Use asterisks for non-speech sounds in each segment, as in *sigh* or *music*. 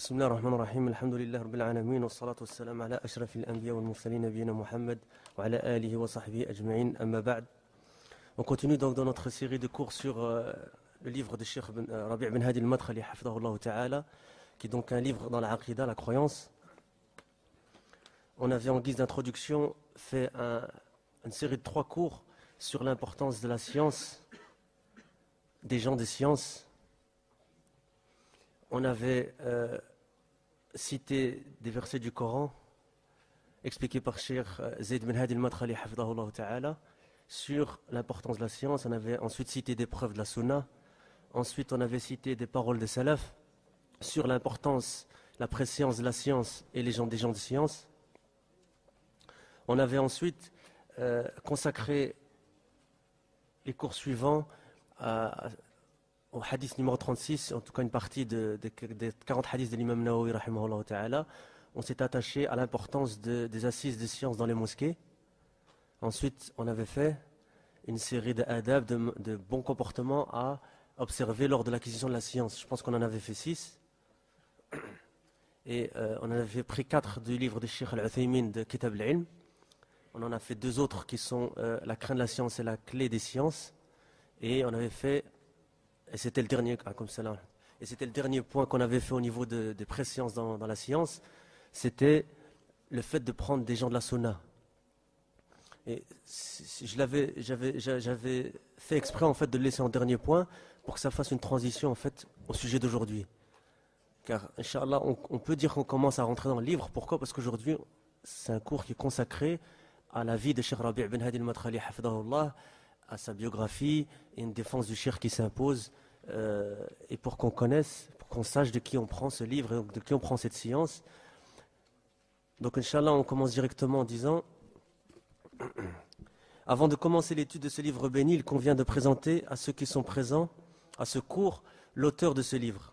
بسم الله الرحمن الرحيم الحمد لله رب العالمين والصلاة والسلام على أشرف الأنبياء والمرسلين نبينا محمد وعلى آله وصحبه أجمعين أما بعد On continue donc dans notre série de cours sur euh, le livre de Cheikh ben, euh, Rabi' ben Hadi al-Madkhali hafidahullah ta'ala qui est donc un livre dans la aqidah, la croyance. On avait en guise d'introduction fait un, une série de trois cours sur l'importance de la science, des gens des sciences, on avait euh, Cité des versets du Coran expliqués par Cheikh euh, Zaid bin Hadi al-Matrali ta'ala sur l'importance de la science. On avait ensuite cité des preuves de la sunna. Ensuite, on avait cité des paroles des Salaf sur l'importance, la préscience de la science et les gens des gens de science. On avait ensuite euh, consacré les cours suivants à au hadith numéro 36, en tout cas une partie des de, 40 hadiths de l'imam Nawawi, on s'est attaché à l'importance des assises de sciences dans les mosquées. Ensuite, on avait fait une série d'adab, de, de bons comportements à observer lors de l'acquisition de la science. Je pense qu'on en avait fait 6. Et euh, on en avait pris 4 du livre de Sheikh Al-Uthaymin de Kitab al-Ilm. On en a fait deux autres qui sont euh, La crainte de la science et la clé des sciences. Et on avait fait et c'était le dernier, ah, comme c'était le dernier point qu'on avait fait au niveau des de présciences dans, la science, c'était le fait de prendre des gens de la sauna. Et je l'avais, j'avais, fait exprès en fait de le laisser en dernier point pour que ça fasse une transition en fait au sujet d'aujourd'hui. Car Inch'Allah, on, peut dire qu'on commence à rentrer dans le livre. Pourquoi Parce qu'aujourd'hui, c'est un cours qui est consacré à la vie de Cheikh Rabi' ibn Hadi al-Matrali, à sa biographie et une défense du Cheikh qui s'impose euh, et pour qu'on connaisse, pour qu'on sache de qui on prend ce livre et de qui on prend cette science. Donc, Inch'Allah, on commence directement en disant *clears throat* Avant de commencer l'étude de ce livre béni, il convient de présenter à ceux qui sont présents, à ce cours, l'auteur de ce livre.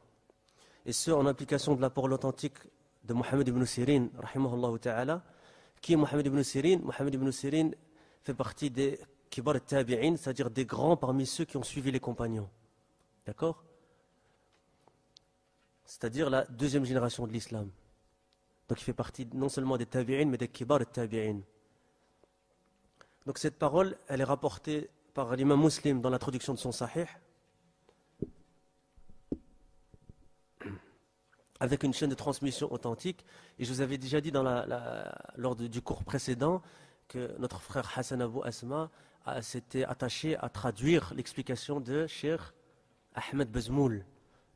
Et ce, en application de l'apport authentique de Mohamed ibn Sirin, Qui est Mohamed ibn Sirin Mohamed ibn Sirin fait partie des kibar tabi'in, c'est-à-dire des grands parmi ceux qui ont suivi les compagnons. D'accord C'est-à-dire la deuxième génération de l'islam. Donc il fait partie non seulement des tabi'in, mais des kibar et tabi'in. Donc cette parole, elle est rapportée par l'imam muslim dans l'introduction de son sahih, avec une chaîne de transmission authentique. Et je vous avais déjà dit dans la, lors du cours précédent que notre frère Hassan Abu Asma s'était attaché à traduire l'explication de Shir. Ahmed Bazmoul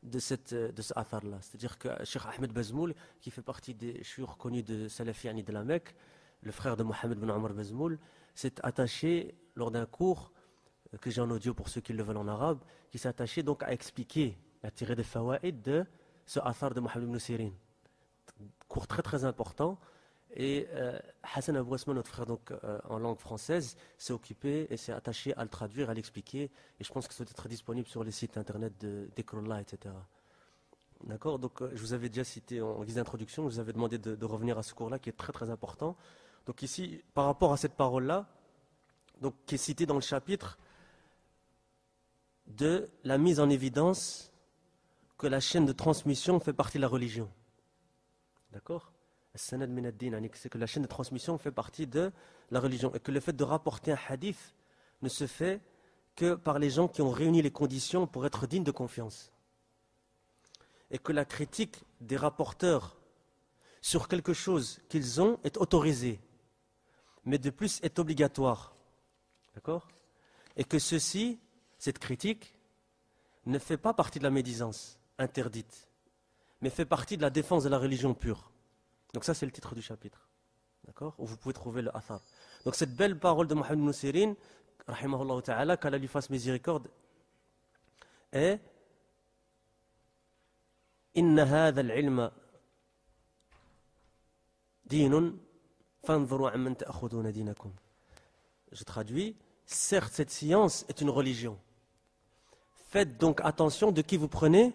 de, de ce athar-là. C'est-à-dire que Cheikh Ahmed Bazmoul, qui fait partie des suis connus de Salafi de la Mecque, le frère de Mohamed Ben Omar Bazmoul, s'est attaché lors d'un cours euh, que j'ai en audio pour ceux qui le veulent en arabe, qui s'est attaché donc à expliquer, à tirer des fawaïdes de ce athar de Mohamed Ben Sirin. Cours très très important et euh, Hassan Abou notre frère donc euh, en langue française, s'est occupé et s'est attaché à le traduire, à l'expliquer. Et je pense que ça très disponible sur les sites internet de d'Ekrullah, etc. D'accord Donc euh, je vous avais déjà cité en guise d'introduction, je vous avais demandé de, revenir à ce cours-là qui est très très important. Donc ici, par rapport à cette parole-là, qui est citée dans le chapitre, de la mise en évidence que la chaîne de transmission fait partie de la religion. D'accord c'est que la chaîne de transmission fait partie de la religion et que le fait de rapporter un hadith ne se fait que par les gens qui ont réuni les conditions pour être dignes de confiance. Et que la critique des rapporteurs sur quelque chose qu'ils ont est autorisée, mais de plus est obligatoire. D'accord Et que ceci, cette critique, ne fait pas partie de la médisance interdite, mais fait partie de la défense de la religion pure. Donc ça, c'est le titre du chapitre. D'accord Où vous pouvez trouver le athar. Donc cette belle parole de Mohamed Nusirin, rahimahullah ta'ala, qu'Allah lui fasse miséricorde, est Je traduis, certes cette science est une religion. Faites donc attention de qui vous prenez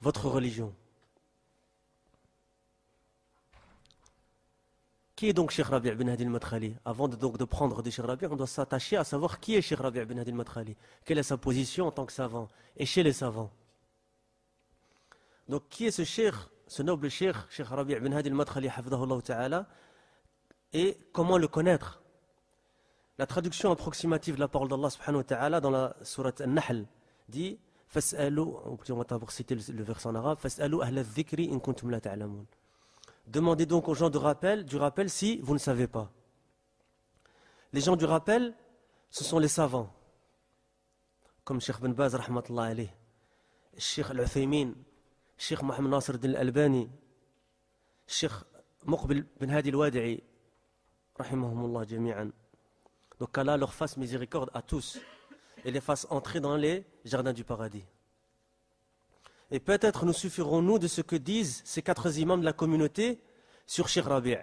votre religion. Qui est donc Cheikh Rabi' ibn Hadi al-Madkhali Avant de, donc de prendre de Cheikh Rabi', on doit s'attacher à savoir qui est Cheikh Rabi' ibn Hadi al-Madkhali. Quelle est sa position en tant que savant et chez les savants Donc qui est ce Cheikh, ce noble Cheikh, Cheikh Rabi' ibn Hadi al-Madkhali, ta'ala, et comment le connaître La traduction approximative de la parole d'Allah subhanahu wa ta'ala dans la sourate An-Nahl dit « Fas'alu » on va d'abord citer le verset en arabe « in kuntum la Demandez donc aux gens de rappel, du rappel si vous ne savez pas. Les gens du rappel, ce sont les savants, comme Sheikh Ben Baz, rahmatullah Sheikh Al-Uthaymin, Sheikh Mohamed Nasr Al Albani, Sheikh Muqbil bin Hadi Al-Wadi'i, rahimahumullah jami'an. Donc qu'Allah leur fasse miséricorde à tous et les fasse entrer dans les jardins du paradis. Et peut-être nous suffirons-nous de ce que disent ces quatre imams de la communauté sur Cheikh Rabi'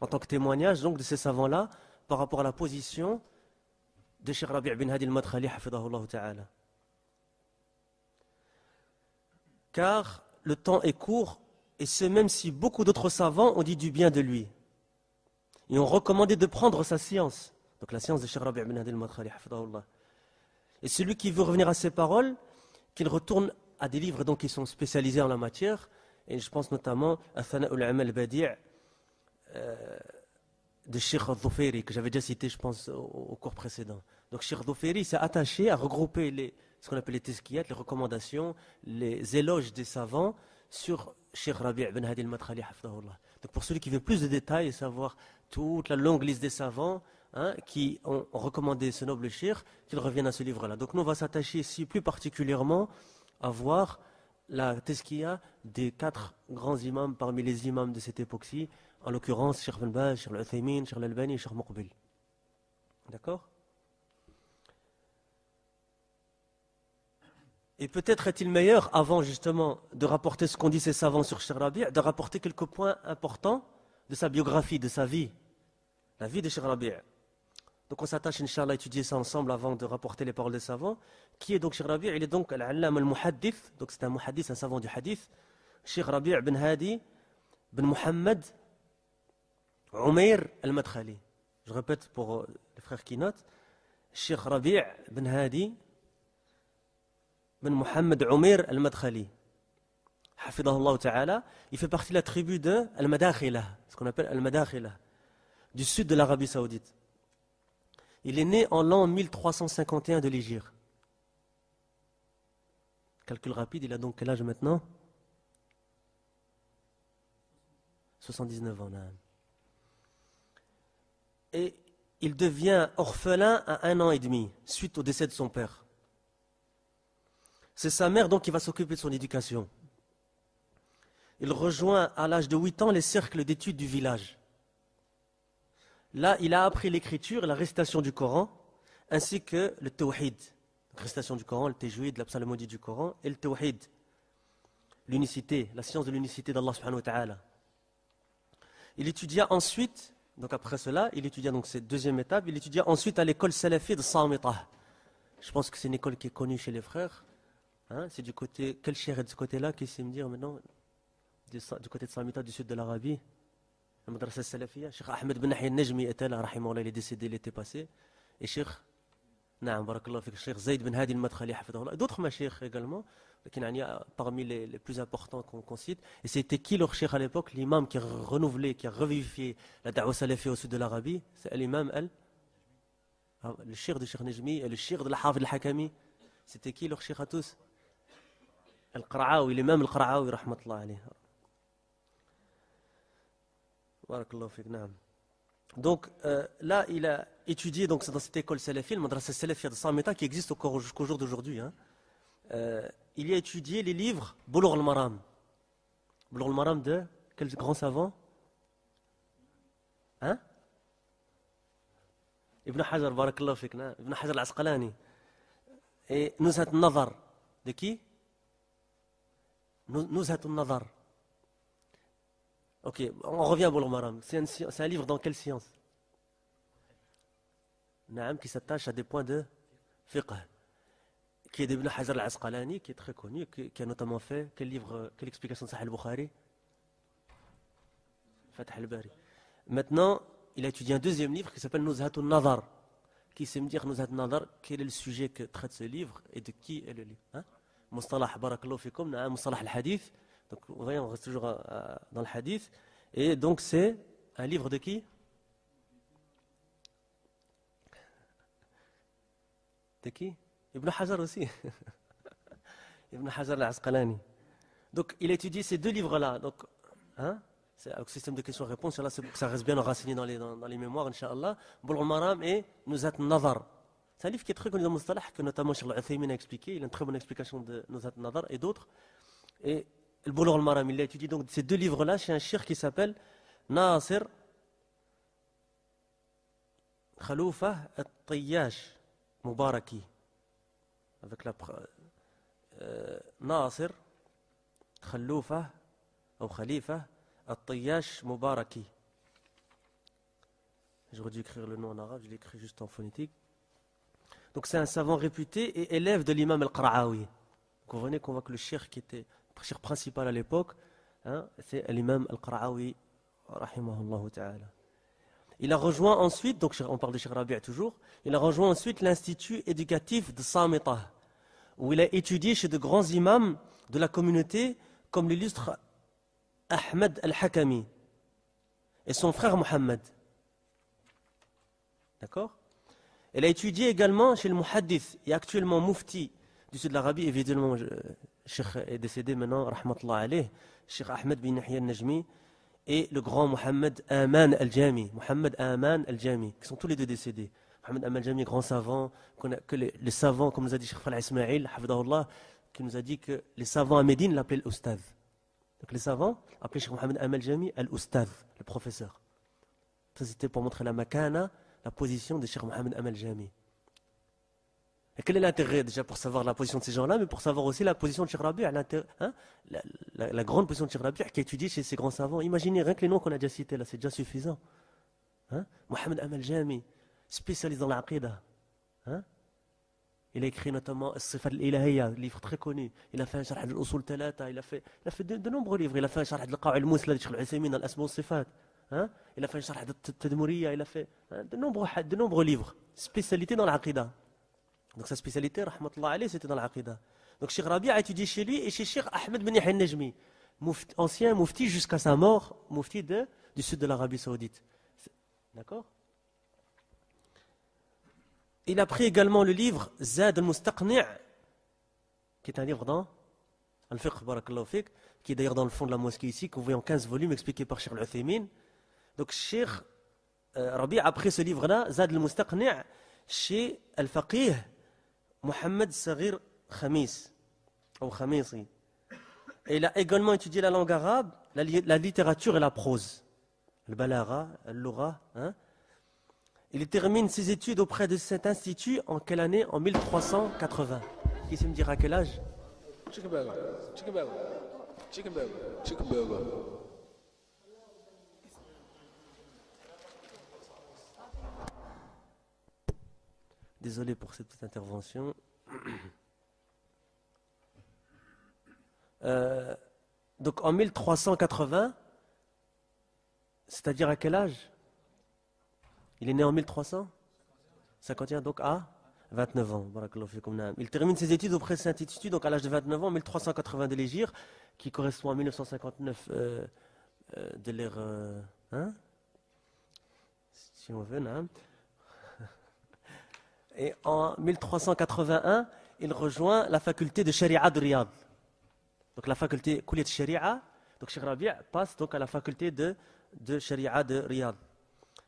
en tant que témoignage donc de ces savants-là par rapport à la position de Cheikh Rabi' bin Hadi al ta'ala. Car le temps est court et ce même si beaucoup d'autres savants ont dit du bien de lui et ont recommandé de prendre sa science, donc la science de Cheikh Rabi' bin Hadi al-Madkhali Et celui qui veut revenir à ses paroles, qu'il retourne à des livres donc, qui sont spécialisés en la matière, et je pense notamment à Thana al Badi' euh, de Sheikh que j'avais déjà cité, je pense, au, cours précédent. Donc Sheikh Dhuferi s'est attaché à regrouper les, ce qu'on appelle les teskiyat, les recommandations, les éloges des savants sur Sheikh Rabi' ibn Hadi al Donc pour celui qui veut plus de détails et savoir toute la longue liste des savants hein, qui ont recommandé ce noble Sheikh, qu'il revienne à ce livre-là. Donc nous, on va s'attacher ici plus particulièrement avoir la teskia des quatre grands imams parmi les imams de cette époque-ci, en l'occurrence Cheikh Al-Baz, Cheikh Al-Uthaymin, Cheikh al et Cheikh D'accord Et peut-être est-il meilleur, avant justement de rapporter ce qu'ont dit ces savants sur Cheikh Rabi, de rapporter quelques points importants de sa biographie, de sa vie, la vie de Cheikh Rabi'. Donc on s'attache, Inch'Allah, à étudier ça ensemble avant de rapporter les paroles des savants. Qui est donc Cheikh Rabi' Il est donc al al-Muhaddith, donc c'est un muhaddith, un savant du hadith. Cheikh Rabi' ibn Hadi bin Muhammad Umair al-Madkhali. Je répète pour euh, les frères qui notent. Cheikh Rabi' bin Hadi bin Muhammad Umair al-Madkhali. Allah ta'ala. Il fait partie de la tribu de Al-Madakhila, ce qu'on appelle Al-Madakhila, du sud de l'Arabie Saoudite. Il est né en l'an 1351 de l'Égypte. Calcul rapide, il a donc quel âge maintenant 79 ans. Et il devient orphelin à un an et demi, suite au décès de son père. C'est sa mère donc qui va s'occuper de son éducation. Il rejoint à l'âge de 8 ans les cercles d'études du village. Là, il a appris l'écriture la récitation du Coran, ainsi que le tawhid. La récitation du Coran, le tajwid, la psalmodie du Coran et le tawhid. L'unicité, la science de l'unicité d'Allah subhanahu wa ta'ala. Il étudia ensuite, donc après cela, il étudia donc cette deuxième étape, il étudia ensuite à l'école salafi de Samitah. Je pense que c'est une école qui est connue chez les frères. Hein. c'est du côté, quel cher est de ce côté-là qui sait me dire maintenant du, du côté de Samita, du sud de l'Arabie المدرسه السلفيه الشيخ احمد بن يحيى النجمي اتالا رحمه الله اللي ديسيدي لي باسي الشيخ نعم بارك الله فيك الشيخ زيد بن هادي المدخلي حفظه الله d'autres مشايخ également لكن يعني parmi les, les plus importants qu'on qu'on cite et c'était qui leur cheikh à l'époque l'imam qui a renouvelé qui a revivifié la da'wa salafie au sud de l'Arabie c'est l'imam al le cheikh du cheikh Najmi et le cheikh de la Hafid al-Hakami c'était qui leur cheikh à tous القرعاوي الامام القرعاوي رحمه الله عليه Nam. Donc euh, là, il a étudié donc, dans cette école salafie, le madrasa salafia de Sameta, qui existe encore jusqu'au jour d'aujourd'hui. Hein. Euh, il y a étudié les livres Boulour al-Maram. Boulour al-Maram de quel grand savant Hein Ibn Hajar, barakallahu Ibn Hajar al-Asqalani. Et Nuzhat al-Nazar. De qui Nuzhat al-Nazar. Ok, on revient à Boulon C'est un, livre dans quelle science Naam, qui s'attache à des points de fiqh. Qui est d'Ibn Hazar al-Asqalani, qui est très connu, qui, a notamment fait quel livre, quelle explication de Sahel al-Bukhari Fath al-Bari. Maintenant, il a étudié un deuxième livre qui s'appelle Nuzhatun Nazar, qui sait me dire Nuzhatun Nazar, quel est le sujet que traite ce livre et de qui est le livre. Hein Mustalah, barakallahu fikum, Mustalah al-Hadith. Donc, vous voyez, on reste toujours dans le hadith. Et donc, c'est un livre de qui De qui Ibn Hazar aussi. *laughs* Ibn Hazar al-Asqalani. Donc, il étudie ces deux livres-là. Donc, hein avec le système de questions-réponses, là, que ça reste bien enraciné dans les, dans, les mémoires, Inch'Allah. Al Maram et Nuzat Nazar. C'est un livre qui est très connu dans le Mustalah, que notamment al Uthaymin a expliqué. Il a une très bonne explication de Nuzat Nazar et d'autres. Et le bulugh al-Maram, il a étudié donc ces deux livres-là chez un shir qui s'appelle Nasir Khaloufa al-Tayyash Mubaraki. Avec la. Euh, Nasir Khaloufa ou Khalifa al-Tayyash Mubaraki. J'aurais dû écrire le nom en arabe, je l'ai écrit juste en phonétique. Donc c'est un savant réputé et élève de l'imam al-Qara'awi. Vous comprenez qu'on voit que le shir qui était cheikh principal à l'époque, hein, c'est l'imam al qarawi Il a rejoint ensuite, donc on parle de Cheikh Rabia toujours, il a rejoint ensuite l'institut éducatif de Samitah, où il a étudié chez de grands imams de la communauté, comme l'illustre Ahmed Al-Hakami et son frère Mohamed. D'accord Il a étudié également chez le Muhaddith et actuellement Mufti du sud de l'Arabie, évidemment, Cheikh est décédé maintenant, rahmatullah alayh, Cheikh Ahmed bin Yahya Najmi, et le grand Mohamed Aman al-Jami, Mohamed Aman al-Jami, qui sont tous les deux décédés. Mohamed Aman al-Jami, grand savant, que les, savants, comme nous a dit Cheikh al Ismail, qui nous a dit que les savants à Médine l'appelaient l'Oustad. Donc les savants appelaient Cheikh Mohamed Aman al-Jami al le professeur. Ça c'était pour montrer la makana, la position de Cheikh Mohamed Aman al-Jami. Quel est l'intérêt déjà pour savoir la position de ces gens-là, mais pour savoir aussi la position de Cheikh hein la, grande position de Cheikh qui est étudiée chez ces grands savants. Imaginez rien que les noms qu'on a déjà cités là, c'est déjà suffisant. Hein Mohamed Amal Jami, spécialiste dans l'aqidah. Hein il a écrit notamment Sifat al-Ilahiyya, livre très connu. Il a fait un charade al-Usul Talata, il a fait, il a fait de, nombreux livres. Il a fait un charade al-Qaw al-Musla, al al-Asma sifat Hein il a fait un charade al-Tadmuriya, il a fait hein, de, nombreux, de livres. Spécialité dans l'aqidah. Donc sa spécialité, Ali, c'était dans l'Aqidah. Donc Sheikh Rabi'a a étudié chez lui et chez Sheikh Ahmed bin Yahya Najmi, ancien mufti jusqu'à sa mort, mufti du sud de l'Arabie Saoudite. D'accord Il a pris également le livre Zad al-Mustaqni' qui est un livre dans Al-Fiqh Barakallahu Fiqh, qui est d'ailleurs dans le fond de la mosquée ici, que vous voyez en 15 volumes expliqué par Sheikh Al-Uthaymin. Donc Sheikh Rabi'a euh, Rabi a pris ce livre-là, Zad al-Mustaqni' chez Al-Faqih Mohamed Sarir Khamis, ou il a également étudié la langue arabe, la, littérature et la prose. Le balara, l'aura. Hein? Il termine ses études auprès de cet institut en quelle année En 1380. Qui se me dira quel âge Chicken burger. Chicken Désolé pour cette intervention. *clears throat* Euh, donc en 1380, c'est-à-dire à quel âge Il est né en 1300 51, donc à 29 ans. Il termine ses études auprès de Saint-Institut, donc à l'âge de 29 ans, 1380 de l'Égir, qui correspond à 1959 euh, euh, de l'ère. Hein si on veut, non et en 1381, il rejoint la faculté de Sharia de Riyad. Donc la faculté Kouliet Sharia. Donc Sheikh passe donc à la faculté de, de Sharia de Riyad.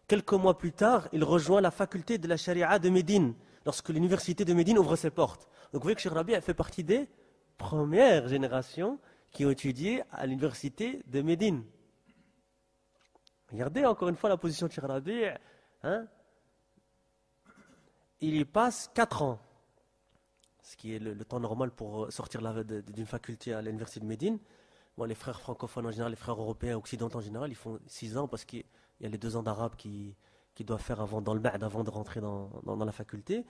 Quelques mois plus tard, il rejoint la faculté de la Sharia de Médine, lorsque l'université de Médine ouvre ses portes. Donc vous voyez que Sheikh Rabi' fait partie des premières générations qui ont étudié à l'université de Médine. Regardez encore une fois la position de Cheikh hein il y passe 4 ans, ce qui est le, temps normal pour euh, sortir d'une faculté à l'université de Médine. Bon, les frères francophones en général, les frères européens, occidentaux en général, ils font 6 ans parce qu'il y a les 2 ans d'arabe qui, doivent faire avant, dans le avant de rentrer dans, la faculté.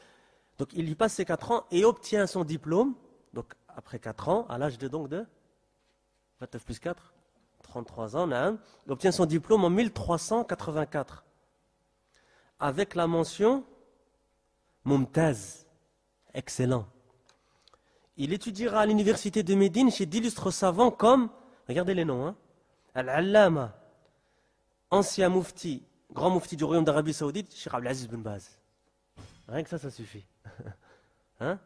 Donc il y passe ses 4 ans et obtient son diplôme, donc après 4 ans, à l'âge de, donc, de 29 plus 4, 33 ans, il obtient son diplôme en 1384 avec la mention Mumtaz, excellent. Il étudiera à l'université de Médine chez d'illustres savants comme, regardez les noms, hein, Al-Allama, ancien mufti, grand mufti du royaume d'Arabie Saoudite, chez Abdelaziz bin Baz. Rien que ça, ça suffit. *laughs* Hein?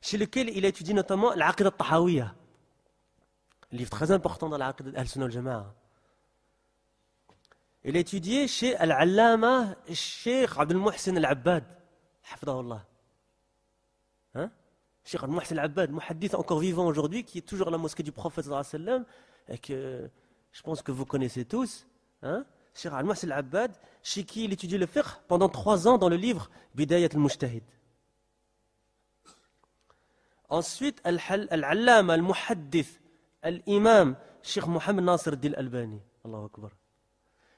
Chez lequel il a étudié notamment l'Aqid al-Tahawiyya, livre très important dans l'Aqid al-Sunnah al-Jama'a. Il a chez Al-Allama, Sheikh Abdul Muhsin al-Abbad. حفظه Allah. Hein Cheikh Al-Muhsin Al-Abbad, muhadith encore vivant aujourd'hui, qui est toujours à la mosquée du prophète sallam, et que je pense que vous connaissez tous. Hein Cheikh Al-Muhsin Al-Abbad, chez qui il étudie le fiqh pendant trois ans dans le livre Bidayat Al-Mujtahid. Ensuite, Al-Allam, Al-Muhaddith, Al-Imam, Cheikh Mohamed Nasr Dil Albani. Allahu Akbar.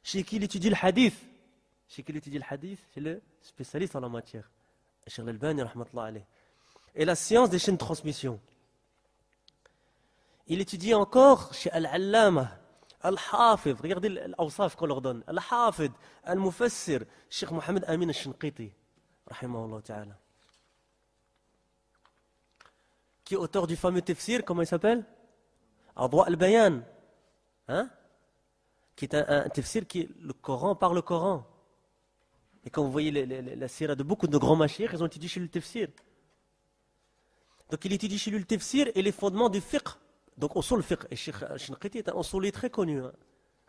Chez qui il étudie le hadith. Chez qui il étudie le hadith, c'est le spécialiste en la matière. Cheikh et la science des chaînes de transmission. Il étudie encore chez Al-Allama, Al-Hafid, regardez l'awsaf qu'on leur donne, Al-Hafid, Al-Mufassir, Cheikh Mohamed Amin Al-Shinqiti, ta'ala. Qui est auteur du fameux tafsir, comment il s'appelle Adwa Al-Bayan, hein Qui est un, un tafsir qui est le Coran par le Coran. Et quand vous voyez la, la, de beaucoup de grands machirs, ils ont étudié chez le tafsir. Donc il étudie chez lui le tafsir et les fondements du fiqh. Donc au sent fiqh. Et Sheikh Shinqiti est un onsolé très connu. Hein.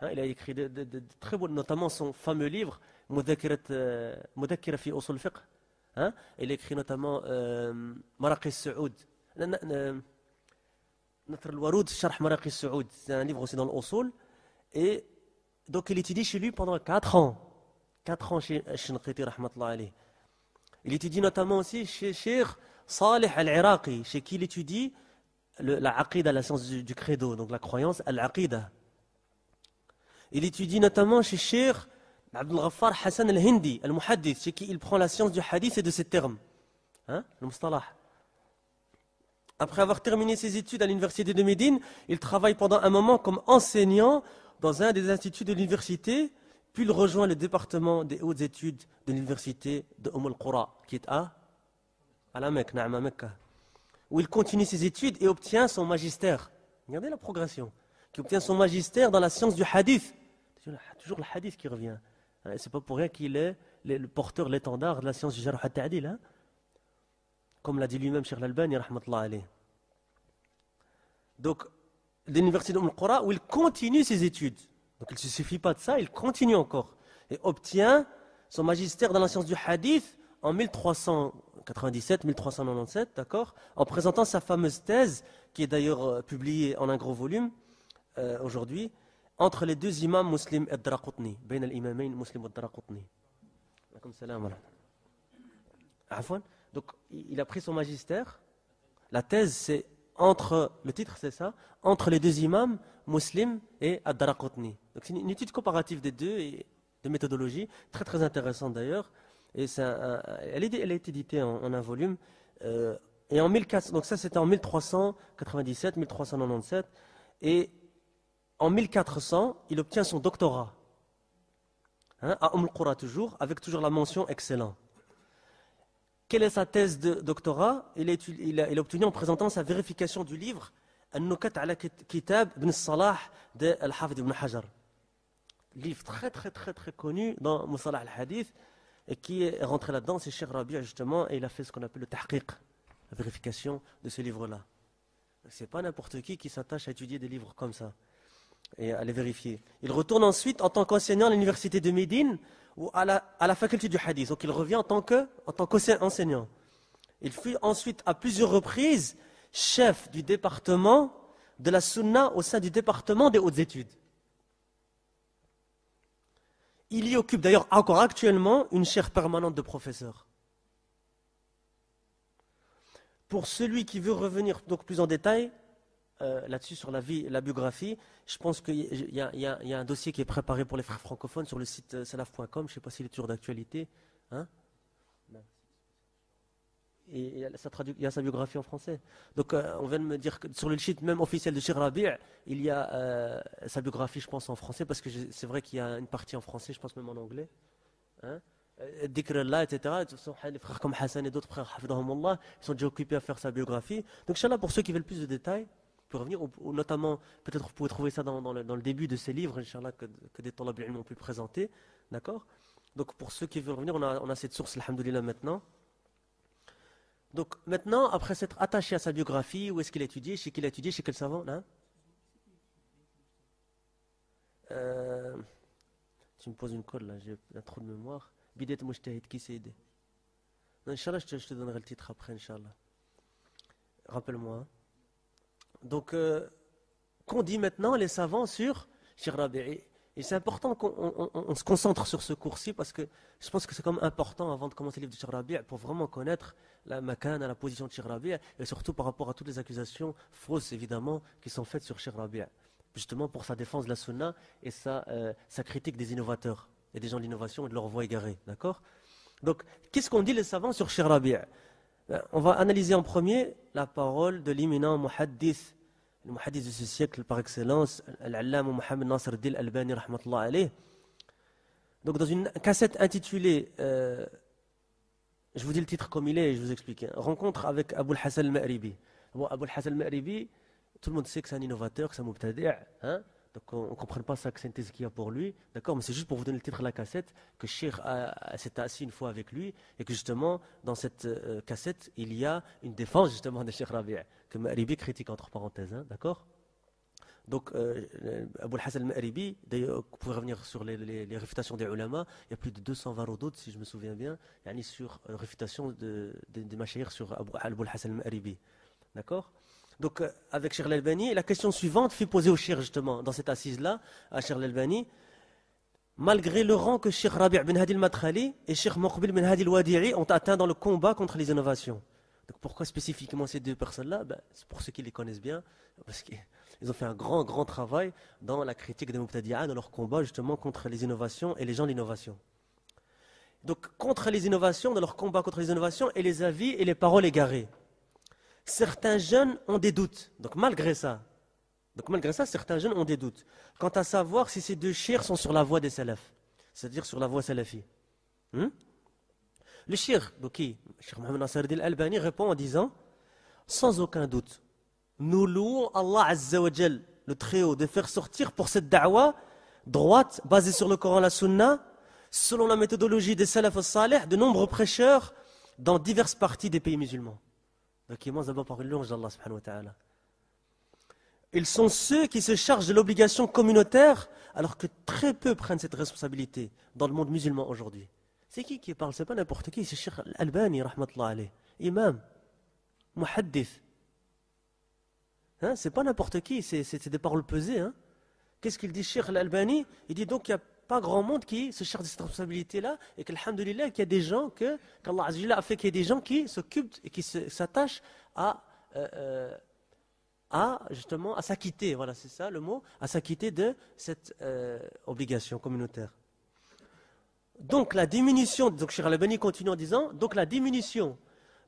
Hein, il a écrit de, de, très beaux, notamment son fameux livre, Mudakirat euh, fi Usul Fiqh. Hein, il a écrit notamment euh, Saoud. Notre Waroud, Sharh Maraqi Saoud. C'est un livre aussi dans l'Usul. Et donc il étudie chez lui pendant 4 ans. 4 ans chez Shinqiti, Il étudie notamment aussi chez Cheikh Saleh al-Iraqi, chez qui il étudie la aqidah, la science du, credo, donc la croyance al aqida Il étudie notamment chez Cheikh Abdel Ghaffar Hassan al-Hindi, al-Muhaddith, chez qui il prend la science du hadith et de ses termes, hein, Après avoir terminé ses études à l'université de Médine, il travaille pendant un moment comme enseignant dans un des instituts de l'université, puis il rejoint le département des hautes études de l'université de umm al-Qura, qui est à, Alamek. la où il continue ses études et obtient son magistère. Regardez la progression. Qui obtient son magistère dans la science du hadith. Toujours le hadith qui revient. Hein, c'est pas pour rien qu'il est le porteur, l'étendard de la science du jarh al-ta'dil. Hein. Comme l'a dit lui-même Cheikh Al-Albani, Donc, l'université de umm al-Qura, où il continue ses études. Donc il ne se suffit pas de ça, il continue encore et obtient son magistère dans la science du hadith en 1397, 1397, d'accord, en présentant sa fameuse thèse, qui est d'ailleurs euh, publiée en un gros volume euh, aujourd'hui, entre les deux imams musulmans. et Draqutni, Bain al muslim Donc il a pris son magistère. La thèse, c'est entre, le titre c'est ça, entre les deux imams, Muslim et ad Darakotni. Donc c'est une étude comparative des deux, et de méthodologie, très très intéressante d'ailleurs. Et elle, est, elle est éditée en, un volume. Euh, et en 1400, donc ça c'était en 1397, 1397. Et en 1400, il obtient son doctorat. Hein, à Umm toujours, avec toujours la mention excellent. Quelle est sa thèse de doctorat il, est, il, a, obtenu en présentant sa vérification du livre Al-Nukat ala Kitab ibn Salah de Al-Hafid ibn Hajar. Livre très très très très connu dans Musalah al-Hadith et qui est rentré là-dedans, c'est Cheikh Rabi justement, et il a fait ce qu'on appelle le tahqiq, la vérification de ce livre-là. C'est pas n'importe qui qui s'attache à étudier des livres comme ça et à les vérifier. Il retourne ensuite en tant qu'enseignant à l'université de Médine ou à la, faculté du hadith. Donc il revient en tant qu'enseignant. il fut ensuite à plusieurs reprises chef du département de la sunna au sein du département des hautes études. Il y occupe d'ailleurs encore actuellement une chaire permanente de professeur. Pour celui qui veut revenir donc plus en détail, euh, là-dessus sur la vie, la biographie. Je pense qu'il y, a un dossier qui est préparé pour les frères francophones sur le site euh, salaf.com. Je ne sais pas s'il est toujours d'actualité. Hein. et, il y a sa biographie en français. Donc euh, on vient de me dire que sur le site même officiel de Shir Rabi', il y a sa biographie, je pense, en français, parce que c'est vrai qu'il y a une partie en français, je pense même en anglais. Hein etc. Les frères comme Hassan et d'autres frères, ils sont déjà occupés à faire sa biographie. Donc, Inch'Allah, pour ceux qui veulent plus de détails, peut revenir, ou, notamment, peut-être vous pouvez trouver ça dans, dans, le, début de ces livres, Inch'Allah, que, que des talab ont pu présenter, d'accord Donc pour ceux qui veulent revenir, on a, on a cette source, alhamdoulilah, maintenant. Donc maintenant, après s'être attaché à sa biographie, où est-ce qu'il a étudié, chez qui il a étudié, chez quel savant hein euh, Tu me poses une colle là, j'ai trop de mémoire. Bidet Mujtahid, qui s'est aidé Inch'Allah, je, je te, donnerai le titre après, Inch'Allah. Rappelle-moi. Hein. Donc, euh, qu'on dit maintenant les savants sur Shirabi'i Et c'est important qu'on se concentre sur ce cours-ci parce que je pense que c'est comme important avant de commencer le livre de Shirabi'i pour vraiment connaître la makana, la position de Shirabi'i et surtout par rapport à toutes les accusations fausses évidemment qui sont faites sur Shirabi'i. Justement pour sa défense de la sunna et euh, sa, critique des innovateurs et des gens de l'innovation et de leur voix égarée. D'accord Donc, qu'est-ce qu'on dit les savants sur Shirabi'i euh, on va analyser en premier la parole de l'imminent muhaddith le muhadith de ce siècle par excellence, l'allame Mohamed Nasser Dil Albani, rahmatullah alayh. Donc dans une cassette intitulée, euh, je vous dis le titre comme il est et je vous explique, hein. Rencontre avec Abu Hassan al-Ma'ribi. Bon, Abu Hassan al-Ma'ribi, tout le monde sait que c'est un innovateur, que c'est un mubtadi' hein donc on ne comprend pas sa synthèse qu'il y a pour lui, d'accord Mais c'est juste pour vous donner le titre de la cassette que Cheikh s'est assis une fois avec lui et que justement dans cette euh, cassette il y a une défense justement de Cheikh Rabi'a que Ma'ribi critique entre parenthèses, hein, d'accord donc, euh, Abou Hassan al-Ma'ribi, d'ailleurs, pour revenir sur les, réfutations des ulama, il y a plus de 220 autres, si je me souviens bien, sur les euh, réfutation des de, sur Abou Hassan al-Ma'ribi. D'accord Donc, euh, avec Cheikh Albani, la question suivante fut posée au Cheikh, justement, dans cette assise-là, à Cheikh Albani. Malgré le rang que Cheikh Rabi' bin Hadil et Cheikh Mokhbil bin Hadil wadii ont atteint dans le combat contre les innovations. Donc pourquoi spécifiquement ces deux personnes-là ben, C'est pour ceux qui les connaissent bien, parce qu'ils *laughs* ont fait un grand, grand travail dans la critique des Mubtadi'a, dans leur combat justement contre les innovations et les gens de l'innovation. Donc contre les innovations, dans leur combat contre les innovations et les avis et les paroles égarées. Certains jeunes ont des doutes, donc malgré ça. Donc malgré ça, certains jeunes ont des doutes quant à savoir si ces deux chers sont sur la voie des salafs, c'est-à-dire sur la voie salafie. Hmm? Le shir Bouki, Cheikh Mohamed Nasser al bani répond en disant Sans aucun doute, nous louons Allah Azzawajal, le Très-Haut, de faire sortir pour cette dawa droite, basée sur le Coran la Sunna, selon la méthodologie des salafs saleh de nombreux prêcheurs dans diverses parties des pays musulmans. Donc, par louange d'Allah subhanahu wa ta'ala. Ils sont ceux qui se chargent de l'obligation communautaire, alors que très peu prennent cette responsabilité dans le monde musulman aujourd'hui. C'est qui qui parle C'est pas n'importe qui, c'est Cheikh Al-Albani, rahmatullah Ali, imam, muhaddith. Hein, c'est pas n'importe qui, c'est des paroles pesées. Hein. Qu'est-ce qu'il dit Cheikh Al-Albani Il dit donc qu'il n'y a pas grand monde qui se charge de cette responsabilité-là et qu'alhamdulillah, qu'il y a des gens que, qu'Allah a fait qu'il y ait des gens qui s'occupent et qui s'attachent à, euh, euh, à, justement, à s'acquitter, voilà, c'est ça le mot, à s'acquitter de cette euh, obligation communautaire. Donc la diminution, donc continue en disant, donc la diminution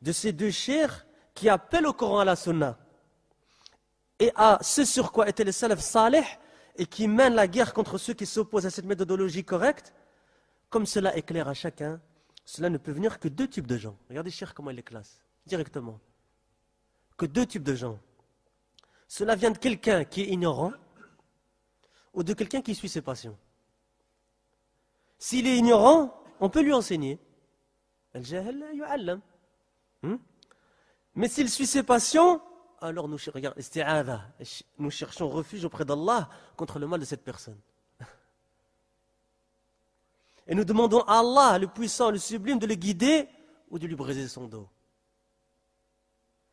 de ces deux chers qui appellent au Coran à la Sunna et à ce sur quoi étaient les salafs salih et qui mènent la guerre contre ceux qui s'opposent à cette méthodologie correcte, comme cela est clair à chacun, cela ne peut venir que deux types de gens. Regardez chers comment il les classe, directement. Que deux types de gens. Cela vient de quelqu'un qui est ignorant ou de quelqu'un qui suit ses passions. S'il est ignorant, on peut lui enseigner. Hmm? Mais s'il suit ses passions, alors nous, nous cherchons refuge auprès d'Allah contre le mal de cette personne. Et nous demandons à Allah, le puissant, le sublime, de le guider ou de lui briser son dos.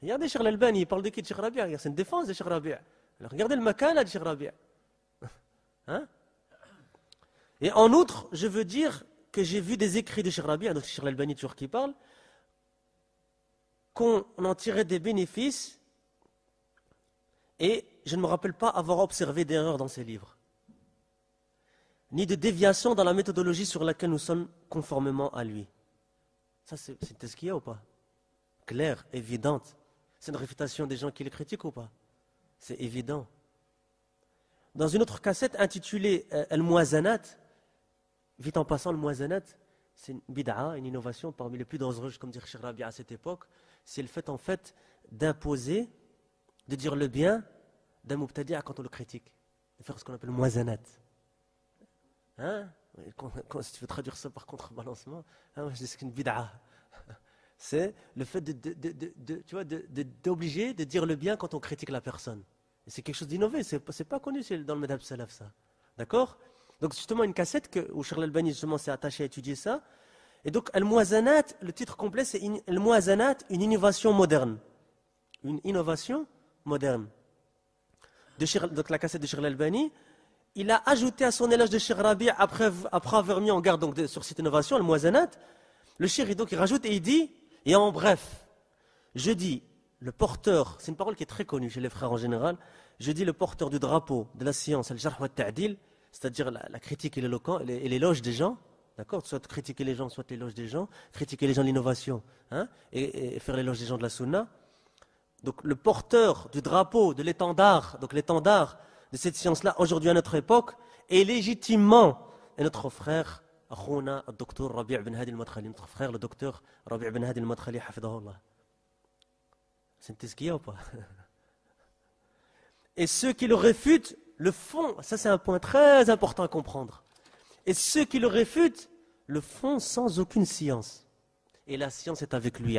Regardez Cheikh al il parle de qui De Rabi'a. C'est une défense de Cheikh Rabi'a. regardez le makana de Cheikh Rabi'a. *laughs* Hein et en outre, je veux dire que j'ai vu des écrits de Cheikh Rabi, un autre Cheikh toujours qui parle, qu'on en tirait des bénéfices et je ne me rappelle pas avoir observé d'erreur dans ces livres, ni de déviation dans la méthodologie sur laquelle nous sommes conformément à lui. Ça, c'est ce qu'il y a ou pas Claire, évidente. C'est une réfutation des gens qui le critiquent ou pas C'est évident. Dans une autre cassette intitulée euh, El moisanat. Vite en passant, le moisanat, c'est une bid'a, une innovation parmi les plus dangereuses, comme dit Cheikh Rabi à cette époque. C'est le fait, en fait, d'imposer, de dire le bien d'un moubtadi'a quand on le critique. De faire ce qu'on appelle le Hein Si tu veux traduire ça par contrebalancement, hein, c'est une bid'a. *laughs* C'est le fait d'obliger de, dire le bien quand on critique la personne. c'est quelque chose d'innové, c'est pas connu dans le madhab salaf ça. D'accord donc justement une cassette que, où Charles Albani justement s'est attaché à étudier ça. Et donc Al-Muazanat, le titre complet c'est Al-Muazanat, une innovation moderne. Une innovation moderne. donc la cassette de Charles Albani, il a ajouté à son éloge de Cheikh Rabi après, avoir mis en garde sur cette innovation, Al-Muazanat, le Cheikh donc il rajoute et il dit, et en bref, je dis le porteur, c'est une parole qui est très connue chez les frères en général, je dis le porteur du drapeau de la science, al jarhwa Ta'dil, c'est-à-dire la, critique et l'éloge des gens, d'accord Soit critiquer les gens, soit l'éloge des gens, critiquer les gens de l'innovation, hein et, faire l'éloge des gens de la sunna. Donc le porteur du drapeau, de l'étendard, donc l'étendard de cette science-là, aujourd'hui à notre époque, est légitimement notre frère, le docteur notre frère, le docteur Rabi' ibn Hadi al-Madkhali, C'est une ou pas *laughs* Et ceux qui le réfutent le fond, ça c'est un point très important à comprendre. Et ceux qui le réfutent le font sans aucune science. Et la science est avec lui,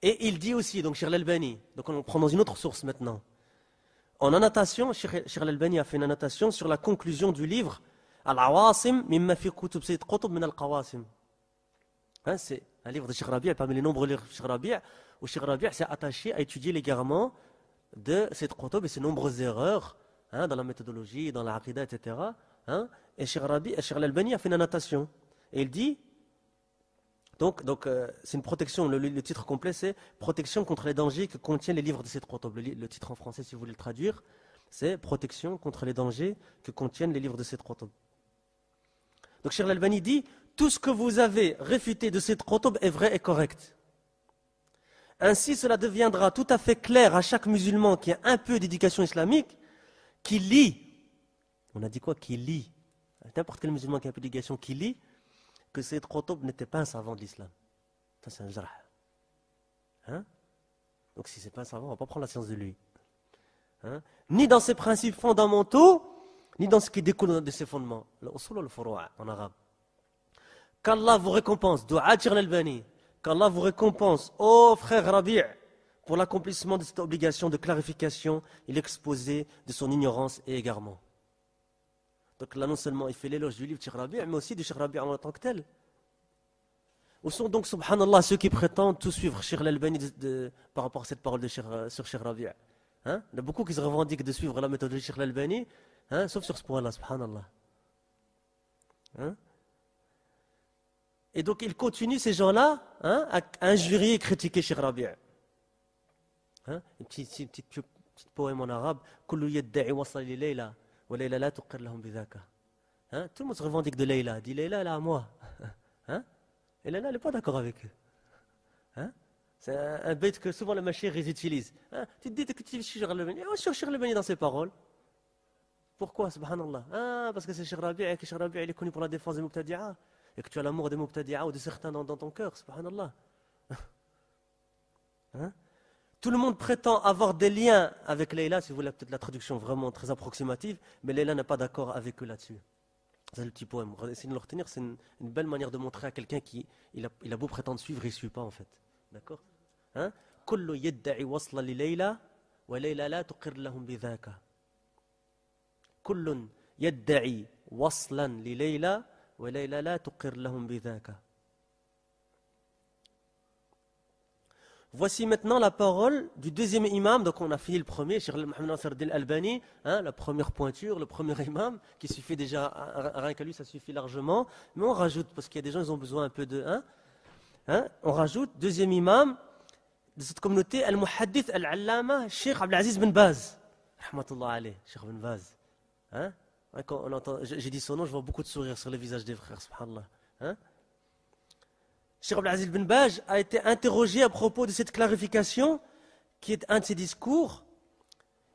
Et il dit aussi, donc Shir Albani, donc on prend dans une autre source maintenant. En annotation, Shir Albani a fait une annotation sur la conclusion du livre Al-Awasim mimma kutub min al-Qawasim. Hein, c'est un livre de Cheikh parmi les nombreux livres de où Cheikh s'est attaché à étudier l'égarement de cette tomes et ses nombreuses erreurs hein, dans la méthodologie, dans la etc. Hein. et Cheikh Rabi, a fait une annotation. Et il dit, donc, donc euh, c'est une protection, le, titre complet c'est Protection contre les dangers que contiennent les livres de ces trois Le, le, titre en français, si vous voulez le traduire, c'est Protection contre les dangers que contiennent les livres de cette tomes". Donc Cheikh dit, tout ce que vous avez réfuté de cette khotob est vrai et correct. Ainsi, cela deviendra tout à fait clair à chaque musulman qui a un peu d'éducation islamique, qui lit, on a dit quoi, qui lit, n'importe quel musulman qui a un peu d'éducation, qui lit, que cette khutub n'était pas un savant de l'islam. Ça, c'est un jarh. Hein? Donc, si c'est pas un savant, on va pas prendre la science de lui. Hein? Ni dans ses principes fondamentaux, ni dans ce qui découle de ses fondements. Le en arabe qu'Allah vous récompense, al qu'Allah vous récompense, ô frère Rabi' pour l'accomplissement de cette obligation de clarification et l'exposé de son ignorance et égarement. Donc là, non seulement il fait l'éloge du livre de Cheikh Rabi', mais aussi du Cheikh Rabi' en tant que tel. Où sont donc, subhanallah, ceux qui prétendent tout suivre Cheikh al par rapport à cette parole de Cheikh, euh, sur Cheikh Rabi' hein? Il y a beaucoup qui se revendiquent de suivre la méthode de Cheikh al hein? sauf sur ce point-là, subhanallah. Hein? Et donc ils continuent, ces gens-là, hein, à injurier et critiquer Cheikh Rabi'a. Hein? Un petit, poème en arabe. Hein? Tout le monde se revendique de Layla. Dit Layla, elle est à moi. *laughs* Hein? Et Leïla, elle n'est pas d'accord avec eux. Hein, c'est un, bête que souvent les machines utilisent. Hein, tu te dis que tu utilises Cheikh On cherche le dans ses paroles. Pourquoi, subhanallah Ah, parce que c'est Cheikh Rabi'a et Cheikh est connu pour la défense des Mubtadi'a et que tu as l'amour des Mubtadi'a ou de certains dans, ton cœur, subhanallah. *laughs* Hein? Tout le monde prétend avoir des liens avec Leïla, si vous voulez peut-être la traduction vraiment très approximative, mais Leïla n'est pas d'accord avec eux là-dessus. C'est le petit poème. Essayez de le retenir, c'est une, belle manière de montrer à quelqu'un qui il a, beau prétendre suivre, il ne suit pas en fait. D'accord hein? Voici maintenant la parole du deuxième imam. Donc, on a fini le premier, Cheikh albani hein, la première pointure, le premier imam, qui suffit déjà, hein, rien qu'à lui, ça suffit largement. Mais on rajoute, parce qu'il y a des gens, qui ont besoin un peu de. Hein, on rajoute, deuxième imam de cette communauté, al-Muhaddith al-Allama, Cheikh Abdelaziz bin Baz. Rahmatullah alayh, Cheikh bin Baz. Hein, j'ai dit son nom, je vois beaucoup de sourires sur les visages des frères, subhanallah. Hein Cheikh Abdelaziz bin Baj a été interrogé à propos de cette clarification, qui est un de ses discours.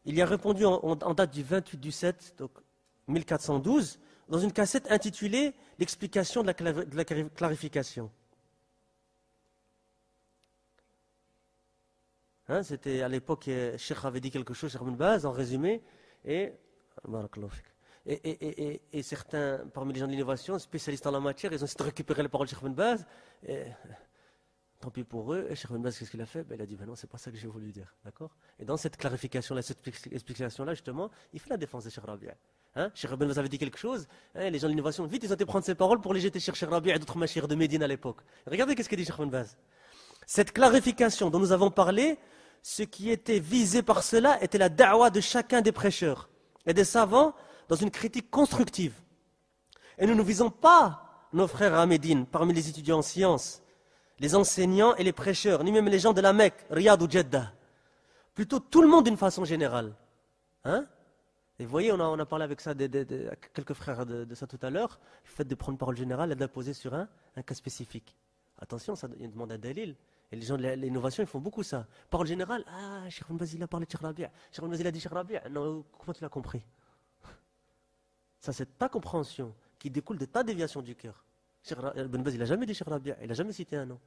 Il y a répondu en, date du 28 du 7, donc 1412, dans une cassette intitulée L'explication de la, clarification. Hein, c'était à l'époque, euh, Cheikh avait dit quelque chose, Cheikh en résumé, et et, certains, parmi les gens de l'innovation, spécialistes en la matière, ils ont essayé de récupérer la parole de Cheikh Baz. *laughs* tant pis pour eux. Et Cheikh Baz, qu'est-ce qu'il a fait ben, Il a dit ben non, c'est pas ça que j'ai voulu dire. D'accord Et dans cette clarification-là, cette explication-là, justement, il fait la défense de Cheikh Rabia. Hein Cheikh Baz avait dit quelque chose. Hein, les gens de l'innovation, vite, ils ont été prendre ses paroles pour les jeter Cheikh Rabia et d'autres machirs de Médine à l'époque. Regardez qu'est-ce que dit Cheikh Baz. Cette clarification dont nous avons parlé, ce qui était visé par cela était la da'wa de chacun des prêcheurs et des savants dans une critique constructive. Et nous ne visons pas nos frères à parmi les étudiants en sciences, les enseignants et les prêcheurs, ni même les gens de la Mecque, Riyad ou Jeddah. Plutôt tout le monde d'une façon générale. Hein et vous voyez, on a, parlé avec ça quelques frères de, ça tout à l'heure, le fait de prendre parole générale et de la poser sur un, un cas spécifique. Attention, ça demande un dalil. Et les gens de l'innovation, ils font beaucoup ça. Parole générale, ah, Cheikh Mbazil a parlé de Cheikh Rabi', Cheikh a dit Cheikh non, comment tu l'as compris ça, c'est ta compréhension qui découle de ta déviation du cœur. Ibn Baz, il n'a jamais dit Cheikh Rabia, il n'a jamais cité un nom.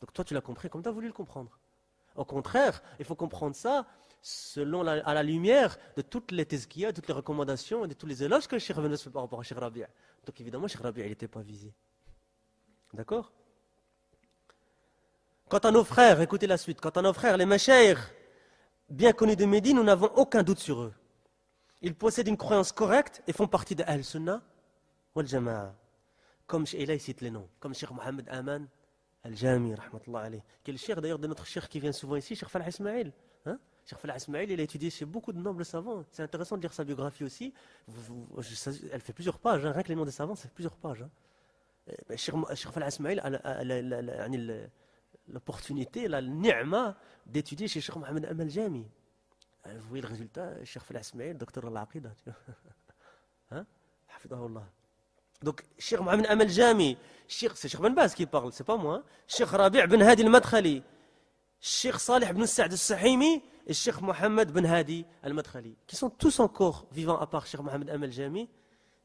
Donc toi, tu l'as compris comme tu as voulu le comprendre. Au contraire, il faut comprendre ça selon la, à la lumière de toutes les tezkiyas, toutes les recommandations et de tous les éloges que Cheikh Ibn fait par rapport à Cheikh Rabia. Donc évidemment, Cheikh Rabia, il n'était pas visé. D'accord Quant à nos frères, écoutez la suite, quant à nos frères, les chers, bien connus de Médine, nous n'avons aucun doute sur eux ils possèdent une croyance correcte et font partie de Al-Sunnah ou Al-Jama'a. Comme, et là, il cite les noms, comme Cheikh Mohamed Aman Al-Jami, qui est Quel Cheikh d'ailleurs de notre Cheikh qui vient souvent ici, Cheikh Falah Ismail. Hein? Cheikh Falah Ismail, il a étudié chez beaucoup de nobles savants. C'est intéressant de lire sa biographie aussi. elle fait plusieurs pages, hein. rien que les noms des savants, ça fait plusieurs pages. Hein? Eh ben, cheikh Falah Ismail a l'opportunité, la ni'ma d'étudier chez Cheikh Mohamed Aman Al-Jami. Euh, vous voyez le résultat, cher Falasmaï, le docteur de l'Aqidah. *laughs* Hein? Donc, Cheikh Mohamed Amal Jami, c'est Cheikh Ben Baz qui parle, c'est pas moi. Cheikh hein. Rabi' Ben Hadi al-Madkhali, Cheikh Salih Ben Sa'd al-Sahimi et Cheikh Mohamed Ben Hadi al-Madkhali, qui sont tous encore vivants à part Cheikh Mohamed Amal Jami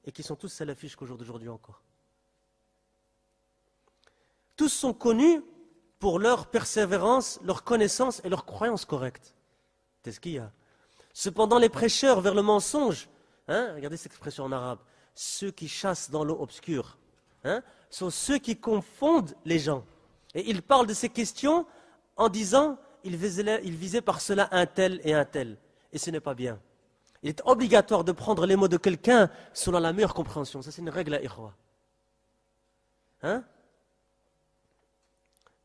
et qui sont tous salafis qu'au jour d'aujourd'hui encore. Tous sont connus pour leur persévérance, leur connaissance et leur croyance correcte a. Cependant, les prêcheurs vers le mensonge, hein, regardez cette expression en arabe, ceux qui chassent dans l'eau obscure, hein, sont ceux qui confondent les gens. Et ils parlent de ces questions en disant, ils visaient, par cela un tel et un tel. Et ce n'est pas bien. Il est obligatoire de prendre les mots de quelqu'un selon la meilleure compréhension. Ça, c'est une règle à Ikhwa. Hein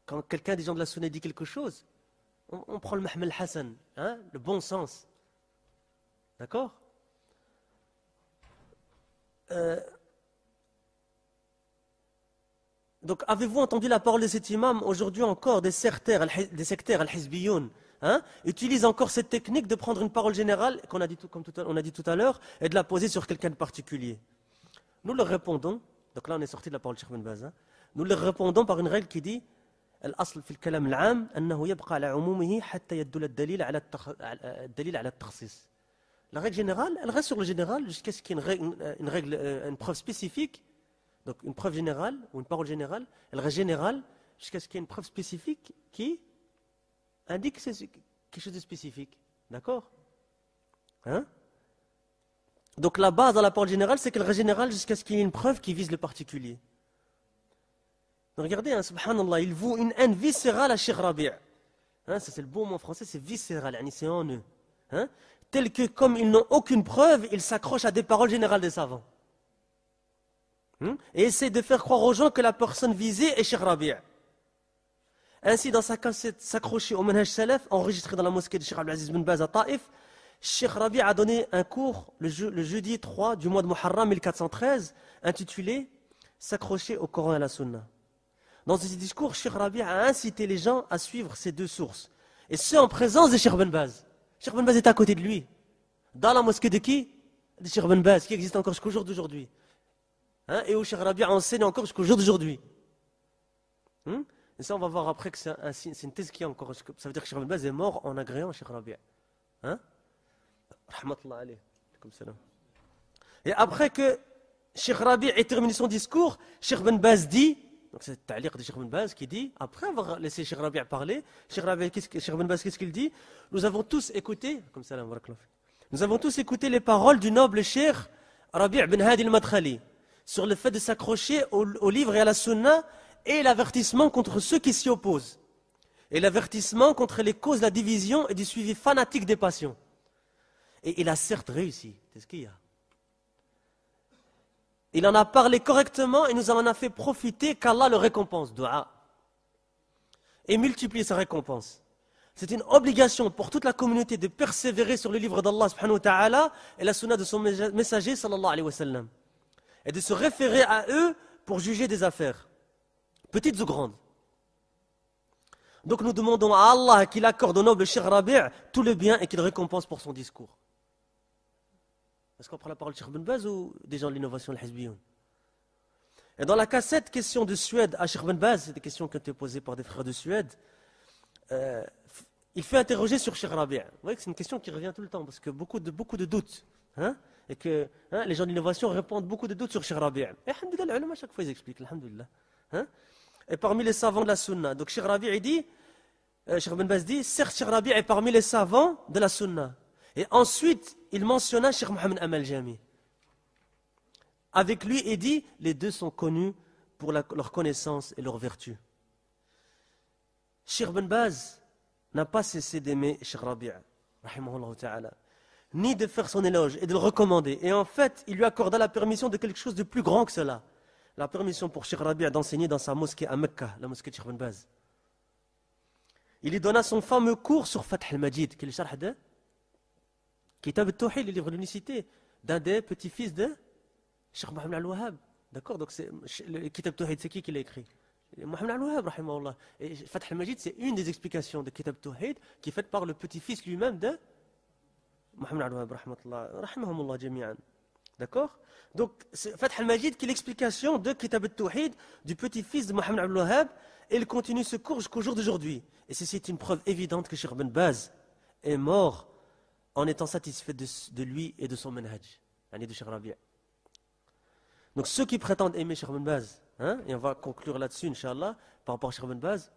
Quand quelqu'un des gens de la Sunna dit quelque chose, on, prend le Mahmel hassan, hein, le bon sens. D'accord euh, donc, avez-vous entendu la parole de cet imam Aujourd'hui encore, des sectaires, des sectaires al-Hizbiyoun, hein utilisent encore cette technique de prendre une parole générale, qu'on a dit tout, comme on a dit tout à l'heure, et de la poser sur quelqu'un de particulier. Nous leur répondons, donc là on est sorti de la parole de Cheikh Ben hein. nous leur répondons par une règle qui dit la règle générale, elle reste sur le général jusqu'à ce qu'il y ait euh, une preuve spécifique, donc une preuve générale ou une parole générale, elle reste générale jusqu'à ce qu'il y ait une preuve spécifique qui indique quelque chose de spécifique. D'accord hein Donc la base à la parole générale, c'est qu'elle reste générale jusqu'à ce qu'il y ait une preuve qui vise le particulier. Regardez, hein, subhanallah, il voue une haine viscérale à Cheikh Rabi'. Hein, c'est le beau mot français, c'est viscéral, c'est en eux. Hein, tel que, comme ils n'ont aucune preuve, ils s'accrochent à des paroles générales des savants. Et essaient de faire croire aux gens que la personne visée est Cheikh Rabi'. Ainsi, dans sa cassette S'accrocher au manhaj salaf, enregistrée dans la mosquée de Cheikh Abdelaziz bin Baz à Taif, Cheikh Rabi' a donné un cours le, le jeudi 3 du mois de Muharram 1413, intitulé S'accrocher au Coran et à la Sunna. Dans ce discours, Cheikh Rabi a incité les gens à suivre ces deux sources. Et ce, en présence de Cheikh Ben Baz. Cheikh Ben Baz est à côté de lui. Dans la mosquée de qui De Cheikh Ben Baz, qui existe encore jusqu'au jour d'aujourd'hui. Hein et où Cheikh Rabi enseigne encore jusqu'au jour d'aujourd'hui. Hein et ça, on va voir après que c'est un, une thèse qui est encore. Ça veut dire que Cheikh Ben Baz est mort en agréant Cheikh Rabi. Hein et après que Cheikh Rabi ait terminé son discours, Cheikh Ben Baz dit donc c'est le de Cheikh Baz qui dit, après avoir laissé Cheikh Rabi parler, Cheikh, Baz, qu'est-ce qu'il dit Nous avons tous écouté, comme nous avons tous écouté les paroles du noble Cheikh Rabi' sur le fait de s'accrocher au, livre et à la sunna et l'avertissement contre ceux qui s'y opposent. Et l'avertissement contre les causes de la division et du suivi fanatique des passions. Et il a certes réussi, c'est ce qu'il y a. Il en a parlé correctement et nous en a fait profiter qu'Allah le récompense, dua. Et multiplier sa récompense. C'est une obligation pour toute la communauté de persévérer sur le livre d'Allah subhanahu wa ta'ala et la sunna de son messager sallallahu alayhi wa Et de se référer à eux pour juger des affaires, petites ou grandes. Donc nous demandons à Allah qu'il accorde au noble Cheikh Rabi' tout le bien et qu'il récompense pour son discours. Est-ce qu'on prend la parole de Cheikh Baz ou des gens de l'innovation, al Et dans la cassette question de Suède à Cheikh Ben Baz, c'est des questions qui ont été posées par des frères de Suède, euh, il fait interroger sur Cheikh Rabi'. Vous voyez que c'est une question qui revient tout le temps parce que beaucoup de, beaucoup de doutes. Hein? et que hein, les gens de l'innovation répondent beaucoup de doutes sur Cheikh Rabi'. Et alhamdoulilah, à chaque fois ils expliquent, alhamdoulilah. Hein? Et parmi les savants de la sunna. Donc Cheikh Rabi' dit, euh, Cheikh Ben Baz dit, certes Cheikh Rabi' est parmi les savants de la sunna. Et ensuite, il mentionna Cheikh Mohammed Amal Jami. Avec lui, il dit, les deux sont connus pour leur connaissance et leur vertu. Cheikh Ben Baz n'a pas cessé d'aimer Cheikh Rabi'a, ni de faire son éloge et de le recommander. Et en fait, il lui accorda la permission de quelque chose de plus grand que cela. La permission pour Cheikh Rabi'a d'enseigner dans sa mosquée à Mecca, la mosquée de Cheikh ben Baz. Il lui donna son fameux cours sur Fath al-Majid, qui est Kitab al-Tawhid, le livre de l'unicité, d'un des petits-fils de Cheikh Mohamed al-Wahhab. D'accord Donc, le Kitab al-Tawhid, c'est qui qui l'a écrit Mohamed al-Wahhab, rahimahullah. Et Fath al-Majid, c'est une des explications de Kitab al-Tawhid qui est faite par le petit-fils lui-même de Mohamed al-Wahhab, rahimahullah, jami'an. D'accord Donc, c'est Fath al-Majid qui est l'explication de Kitab al-Tawhid du petit-fils de Mohamed al-Wahhab et il continue ce cours jusqu'au jour d'aujourd'hui. Et ceci est une preuve évidente que Cheikh Ben Baz est mort en étant satisfait de, lui et de son manhaj, de Cheikh Donc ceux qui prétendent aimer Cheikh Baz, hein, et on va conclure là-dessus, Inch'Allah, par rapport à Cheikh Baz,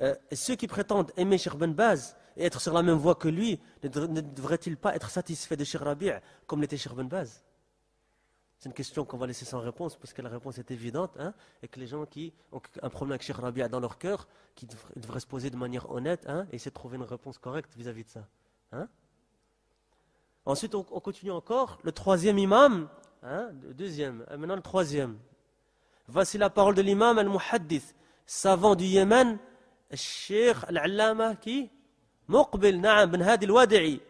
euh, et ceux qui prétendent aimer Cheikh Baz et être sur la même voie que lui, ne, devraient-ils pas être satisfaits de Cheikh comme l'était Cheikh Baz c'est une question qu'on va laisser sans réponse parce que la réponse est évidente hein, et que les gens qui ont un problème avec Cheikh Rabi'a dans leur cœur, qui devraient, se poser de manière honnête hein, et essayer de trouver une réponse correcte vis-à-vis -vis de ça. Hein Ensuite, on, continue encore. Le troisième imam, hein, le deuxième, euh, maintenant le troisième. Voici la parole de l'imam al-Muhaddith, savant du Yémen, Sheikh al-Allama qui Muqbil Na'am bin Hadi al-Wadi'i.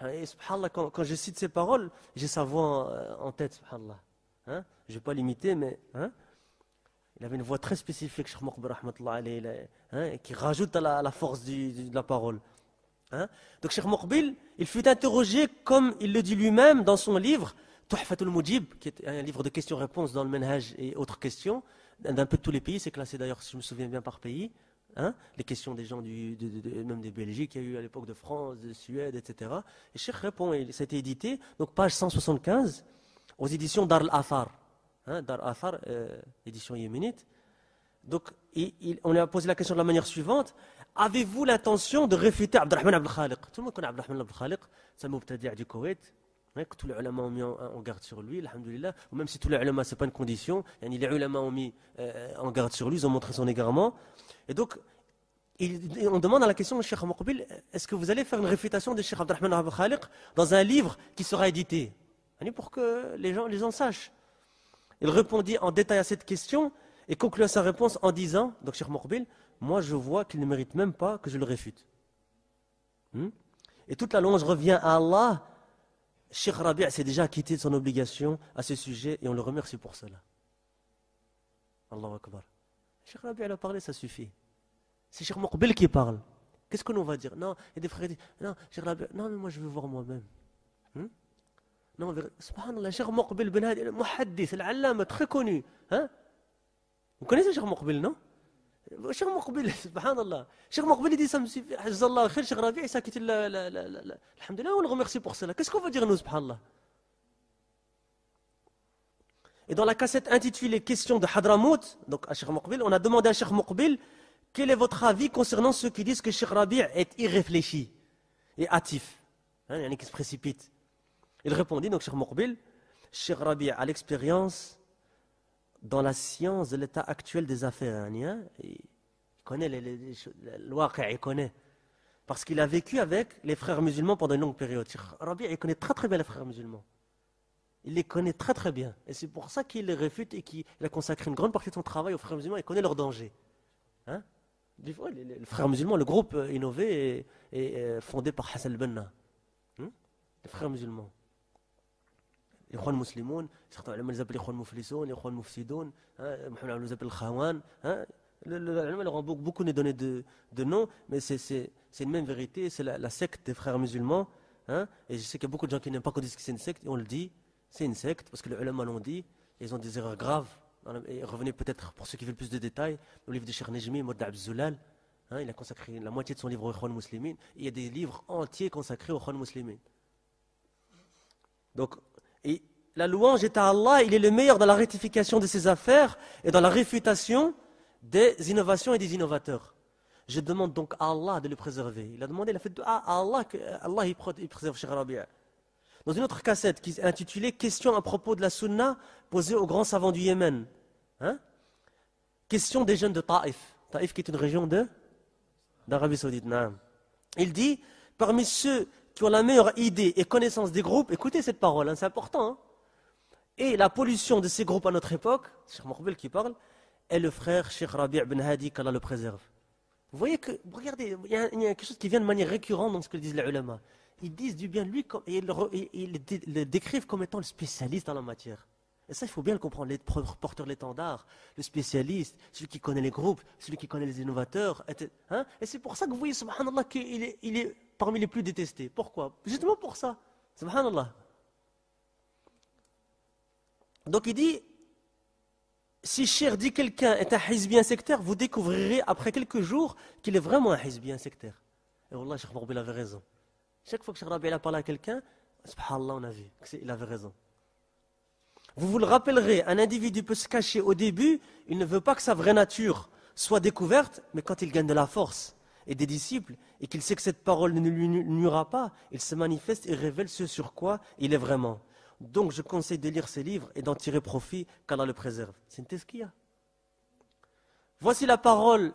Hein, et subhanallah, quand, je cite ces paroles, j'ai sa voix en, euh, tête, subhanallah. Hein, je ne vais pas l'imiter, mais il avait une voix très spécifique, Sheikh Muqbil Rahmatullah, qui rajoute à la, force de la parole. Hein? Donc Cheikh morbil il fut interrogé comme il le dit lui-même dans son livre, Tuhfatul Mujib, qui est un livre de questions-réponses dans le Menhaj et autres questions, d'un peu de tous les pays, c'est classé d'ailleurs, si je me souviens bien, par pays. Hein? les questions des gens, du, de, même des Belgiques, il y a eu à l'époque de France, de Suède, etc. Et Cheikh répond, et ça a été édité, donc page 175, aux éditions Dar al afar hein, Dar al afar euh, édition yéménite. Donc, on lui a posé la question de la manière suivante. Avez-vous l'intention de réfuter Abdurrahman Abdel Khaliq Tout le monde connaît Abdelrahman Abdel Khaliq, c'est un moubtadir du Koweït. Que tous les ulama ont mis en, garde sur lui, alhamdoulilah. Ou même si tous les ulama, ce n'est pas une condition, les ulama ont mis euh, en garde sur lui, ils ont montré son égarement. Et donc, on demande à la question de Cheikh Mokbil est-ce que vous allez faire une réfutation de Cheikh Abdelrahman Abdel Khaliq dans un livre qui sera édité Pour que les gens, les sachent. Il répondit en détail à cette question et conclut sa réponse en disant, donc Cheikh Mokbil, moi je vois qu'il ne mérite même pas que je le réfute. Hmm? Et toute la louange revient à Allah. Cheikh Rabi' s'est déjà quitté de son obligation à ce sujet et on le remercie pour cela. Allahu Akbar. Cheikh Rabi' a parlé, ça suffit. C'est Sheikh Moukbil qui parle. Qu'est-ce que nous va dire Non, il y a des frères qui disent Non, Cheikh Rabi' non, mais moi je veux voir moi-même. Hmm? Non, subhanallah, Cheikh Moukbel Ben Hadi, le c'est l'allama, très connu. Hein? Vous connaissez Cheikh Moukbel, non Cheikh مقبل subhanallah. Cheikh Moukbil, مقبل dit ça me suffit جزا الله خير الشيخ ربيع ساكت on le remercie pour cela qu'est-ce qu'on veut dire nous subhanallah Et dans la cassette intitulée Questions de Hadramout, donc à Sheikh Mokbil, on a demandé à Cheikh Mokbil quel est votre avis concernant ceux qui disent que Cheikh Rabi' est irréfléchi et hâtif. Hein, il y en a qui se précipitent. Il répondit donc Cheikh Mokbil, Cheikh Rabi' a l'expérience, dans la science de l'état actuel des affaires. il connaît les, lois qu'il il connaît. Parce qu'il a vécu avec les frères musulmans pendant une longue période. il connaît très très bien les frères musulmans. Il les connaît très très bien. Et c'est pour ça qu'il les réfute et qu'il a consacré une grande partie de son travail aux frères musulmans. Il connaît leurs dangers. Hein les frères musulmans, le groupe euh, innové est, euh, fondé par Hassan al-Banna. Hmm? les frères musulmans. الاخوان المسلمون certains على ملزب الاخوان المفلسون الاخوان المفسدون les على ملزب الخوان Alors, on beaucoup nous donné de, de noms, mais c'est une même vérité, c'est la, la, secte des frères musulmans. Hein, et je sais qu'il y a beaucoup de gens qui n'aiment pas qu'on dise que c'est une secte, et on le dit, c'est une secte, parce que les ulama l'ont dit, ils ont des erreurs graves. Et revenez peut-être, pour ceux qui veulent plus de détails, au livre de Cheikh Nejmi, Modda Abzoulal, hein, il a consacré la moitié de son livre aux Khwan Muslimin, il y a des livres entiers consacrés aux Khwan Muslimin. Donc, et la louange est à Allah, il est le meilleur dans la rectification de ses affaires et dans la réfutation des innovations et des innovateurs. Je demande donc à Allah de le préserver. Il a demandé, il a à Allah que euh, Allah il préserve Cheikh Rabia. Dans une autre cassette qui est intitulée Question à propos de la sunna posée aux grands savants du Yémen. Hein Question des jeunes de Taif. Taif qui est une région de d'Arabie Saoudite. Il dit Parmi ceux qui ont la meilleure idée et connaissance des groupes, écoutez cette parole, hein, c'est important. Hein. Et la pollution de ces groupes à notre époque, Cheikh Mourbil qui parle, est le frère Cheikh Rabi' ibn Hadi, qu'Allah le préserve. Vous voyez que, regardez, il y, a, quelque chose qui vient de manière récurrente dans ce que disent les ulama. Ils disent du bien de lui et ils le, décrivent comme étant le spécialiste dans la matière. Et ça, il faut bien le comprendre. Les porteurs l'étendard, le spécialiste, celui qui connaît les groupes, celui qui connaît les innovateurs. Hein? Et c'est pour ça que vous voyez, subhanallah, qu'il il est parmi les plus détestés. Pourquoi Justement pour ça. Subhanallah. Donc il dit si Cher dit quelqu'un est un hizbi sectaire, vous découvrirez après quelques jours qu'il est vraiment un hizbi sectaire. Et Allah, Cheikh il avait raison. Chaque fois que Cheikh a parlé à quelqu'un, subhanallah, on a vu qu'il avait raison. Vous vous le rappellerez, un individu peut se cacher au début, il ne veut pas que sa vraie nature soit découverte, mais quand il gagne de la force, et des disciples, et qu'il sait que cette parole ne lui nuira pas, il se manifeste et révèle ce sur quoi il est vraiment. Donc je conseille de lire ces livres et d'en tirer profit qu'Allah le préserve. C'est une a Voici la parole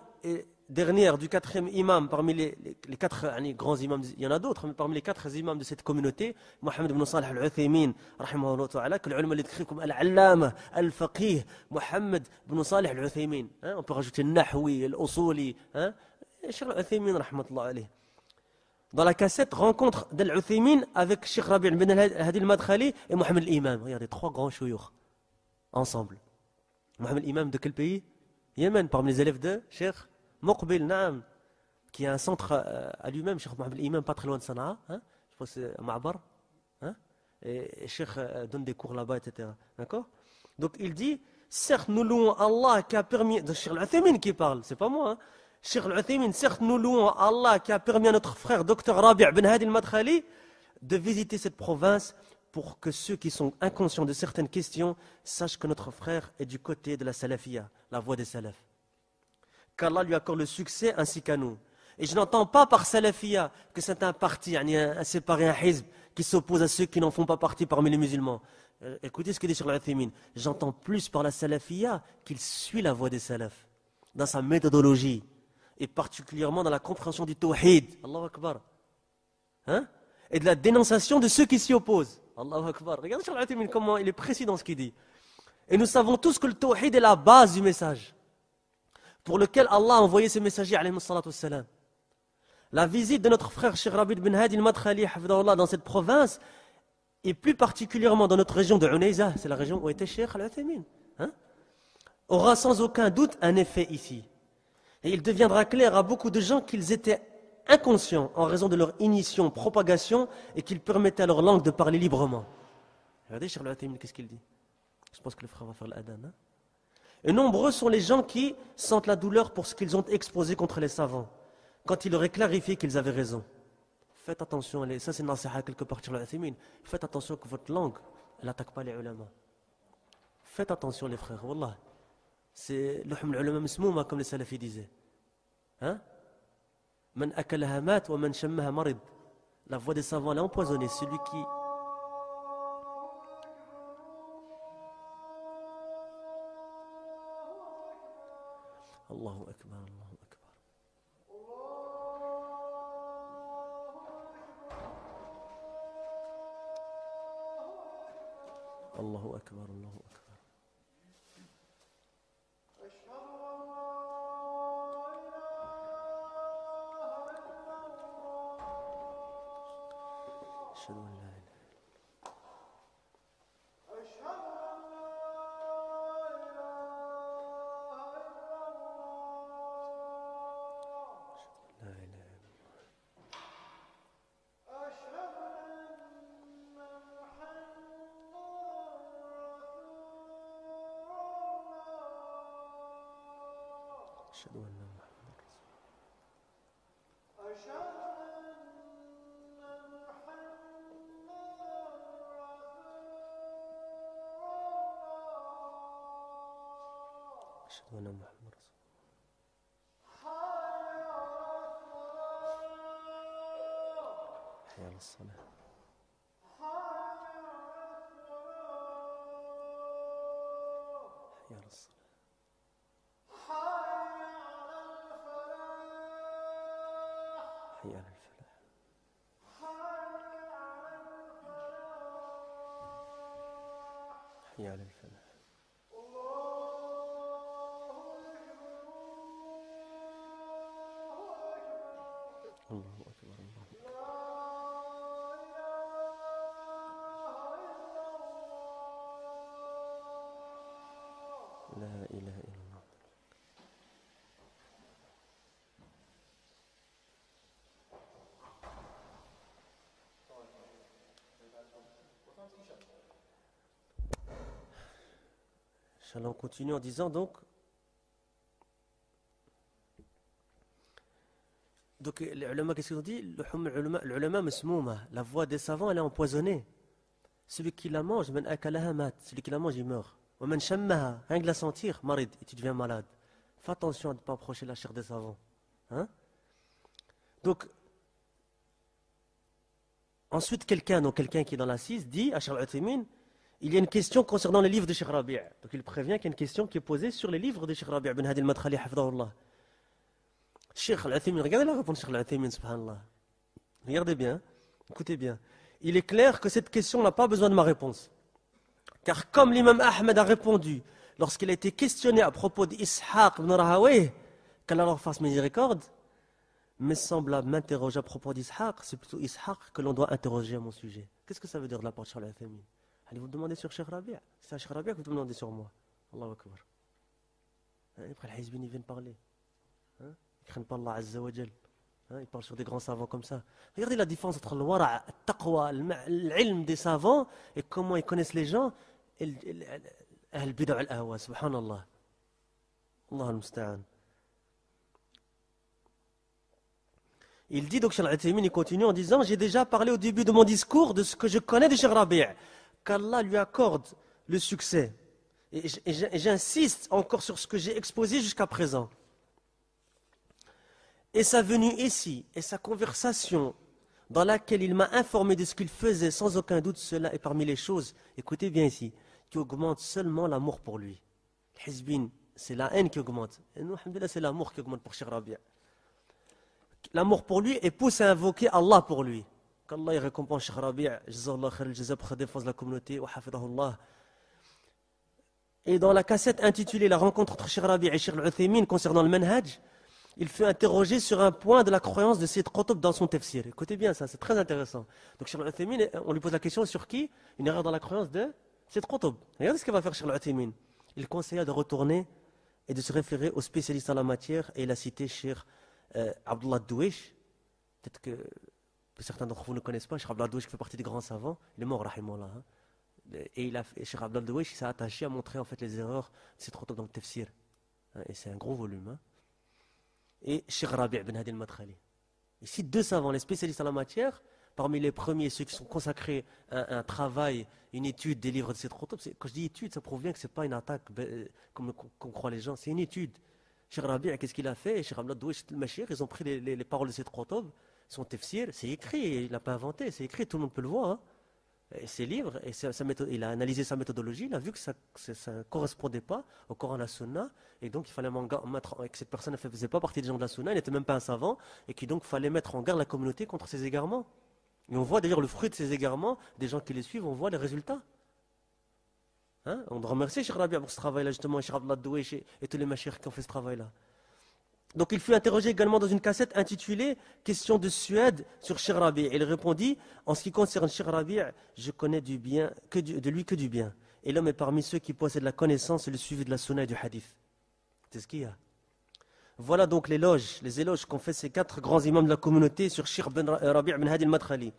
dernière du quatrième imam parmi les, les, les quatre ah, grands imams, il y en a d'autres, mais parmi les quatre imams de cette communauté, Mohamed ibn Salih al-Uthaymin, que l'ulma l'écrit comme al-allama, al-faqih, Mohamed ibn Salih al-Uthaymin. Hein. on peut rajouter le nahwi, l'osoli, hein, Cheikh Uthaymin, Dans la cassette, rencontre d'Al-Uthaymin avec Cheikh Rabi' ibn Hadi al-Madkhali et Mohamed l'Imam. Regardez, trois grands chouyours ensemble. Mohamed l'Imam de quel pays Yémen, parmi les élèves de Cheikh Mokbil Naam, qui a un centre euh, à lui-même, Cheikh Mohamed l'Imam, pas très loin de Sana'a. Hein? Je pense que c'est Ma'bar. Hein? Et Cheikh euh, donne des cours là-bas, etc. D'accord Donc il dit certes, nous louons Allah qui a permis. De Cheikh Al-Uthaymin qui parle, c'est pas moi. Hein? Cheikh Al-Uthaymin, certes, nous louons Allah qui a permis à notre frère, docteur Rabi' Ben Hadi al-Madkhali, de visiter cette province pour que ceux qui sont inconscients de certaines questions sachent que notre frère est du côté de la salafia, la voie des salafs. Qu'Allah lui accorde le succès ainsi qu'à nous. Et je n'entends pas par salafia que c'est un parti, un, séparé, un hizb, qui s'oppose à ceux qui n'en font pas partie parmi les musulmans. Euh, écoutez ce que dit Cheikh Al-Uthaymin. J'entends plus par la salafia qu'il suit la voie des salafs dans sa méthodologie et particulièrement dans la compréhension du tawhid, Allahu Akbar, hein? et de la dénonciation de ceux qui s'y opposent. Allahu Akbar. Regardez comment il est précis dans ce qu'il dit. Et nous savons tous que le tawhid est la base du message pour lequel Allah a envoyé ce messagers, La visite de notre frère Cheikh Rabid bin Hadi al-Madkhali dans cette province, et plus particulièrement dans notre région de Unayza, c'est la région où était Cheikh al hein, aura sans aucun doute un effet ici. Et il deviendra clair à beaucoup de gens qu'ils étaient inconscients en raison de leur initiation, propagation, et qu'ils permettaient à leur langue de parler librement. Regardez, Charles atimin qu'est-ce qu'il dit Je pense que le frère va faire l'adana. Hein. et nombreux sont les gens qui sentent la douleur pour ce qu'ils ont exposé contre les savants, quand il leur clarifié qu'ils avaient raison. Faites attention, ça c'est Nasiha quelque part, faites attention que votre langue n'attaque pas les ulama. Faites attention les frères, wallah. C'est لحم العلماء مسمومة كما السلفي ديزي ها من أكلها مات ومن شمها مرض. لا فوا دي سافون لا امبوزوني Celui qui الله أكبر الله أكبر الله أكبر الله أكبر should عليه الصلاة يا رسول حي على الفلاح حي على الفلاح الله أكبر الله لا إله إلا الله continue en disant donc Donc, les ulama, qu'est-ce qu'ils ont dit L'ulama hum, mesmouma, la voix des savants, elle est empoisonnée. Celui qui la mange, celui qui la mange, il meurt rien que la sentir, marid, et tu deviens malade. Fais attention à ne pas approcher la chair des savants. Hein donc, ensuite, quelqu'un, donc quelqu'un qui est dans l'assise, dit à Charles il y a une question concernant les livres de Cheikh Rabi'a. Donc il prévient qu'il y a une question qui est posée sur les livres de Cheikh Rabi'a. ibn Hadil al-Madkhali, al regardez la réponse de Cheikh al athimin subhanallah. Regardez bien, écoutez bien. Il est clair que cette question n'a pas besoin de ma réponse. Car comme l'imam Ahmed a répondu lorsqu'il a été questionné à propos d'Ishaq ibn Rahawi, qu'Allah leur fasse miséricorde, mes semblables m'interrogent à propos d'Ishaq, c'est plutôt Ishaq que l'on doit interroger à mon sujet. Qu'est-ce que ça veut dire de la porte sur la famille Allez vous demander sur Cheikh Rabia. C'est à Cheikh Rabia que vous demandez sur moi. Allahu Akbar. Hein, après, les Hizbin, viennent parler. Hein? Ils craignent pas Allah Azza wa Hein, il parle sur des grands savants comme ça. Regardez la différence entre le wara, le taqwa, l'ilm des savants et comment ils connaissent les gens. al Allah Il dit donc, il continue en disant J'ai déjà parlé au début de mon discours de ce que je connais de Cheikh Rabi' qu'Allah lui accorde le succès. Et j'insiste encore sur ce que j'ai exposé jusqu'à présent et sa venue ici, et sa conversation dans laquelle il m'a informé de ce qu'il faisait, sans aucun doute, cela est parmi les choses, écoutez bien ici, qui augmente seulement l'amour pour lui. Hizbin, c'est la haine qui augmente. Et nous, c'est l'amour qui augmente pour Cheikh L'amour pour lui et pousse à invoquer Allah pour lui. Qu'Allah récompense Cheikh khair la communauté Et dans la cassette intitulée La rencontre entre Cheikh et Cheikh concernant le manhaj, il fut interrogé sur un point de la croyance de Sayyid Qutb dans son tafsir. Écoutez bien ça, c'est très intéressant. Donc al on lui pose la question sur qui Une erreur dans la croyance de Sayyid Qutb. Regardez ce qu'il va faire al Uthaymin. Il conseilla de retourner et de se référer aux spécialistes en la matière et il a cité Cheikh euh, Abdullah Douish. Peut-être que certains d'entre vous ne connaissent pas, Cheikh Abdullah Douish fait partie des grands savants. Il est mort, Rahimallah. Hein. Et, il a, Abdullah Douish s'est attaché à montrer en fait les erreurs de Sayyid Qutb dans le tafsir. Hein, et c'est un gros volume. Hein et Cheikh Rabi' ibn Hadi al deux savants, les spécialistes en la matière, parmi les premiers, ceux qui sont consacrés à un travail, une étude des livres de ces trois quand je dis étude, ça prouve bien que ce n'est pas une attaque ben, euh, comme, on croit les gens, c'est une étude. Cheikh Rabi' qu'est-ce qu'il a fait Cheikh Mashir, ils ont pris les, paroles de ces trois son c'est écrit, il n'a pas inventé, c'est écrit, tout le monde peut le voir. Hein ses livres et il a analysé sa méthodologie, il a vu que ça ne correspondait pas au Coran à la Sunna et donc il fallait mettre que cette personne ne faisait pas partie des gens de la Sunna, il n'était même pas un savant et qu'il donc fallait mettre en garde la communauté contre ces égarements. Et on voit d'ailleurs le fruit de ces égarements, des gens qui les suivent, on voit les résultats. Hein, on doit remercier Cheikh Rabia pour ce travail-là justement, et Cheikh Abdullah et tous les machirs qui ont fait ce travail-là. Donc il fut interrogé également dans une cassette intitulée Question de Suède sur Cheikh Rabi'. Il répondit En ce qui concerne Cheikh Rabi', je connais du bien, que de lui que du bien. Et l'homme est parmi ceux qui possèdent la connaissance et le suivi de la sunna et du hadith. C'est ce qu'il y a. Voilà donc l'éloge, les éloges qu'ont fait ces quatre grands imams de la communauté sur Cheikh ben Rabi' ben Hadi al-Madkhali.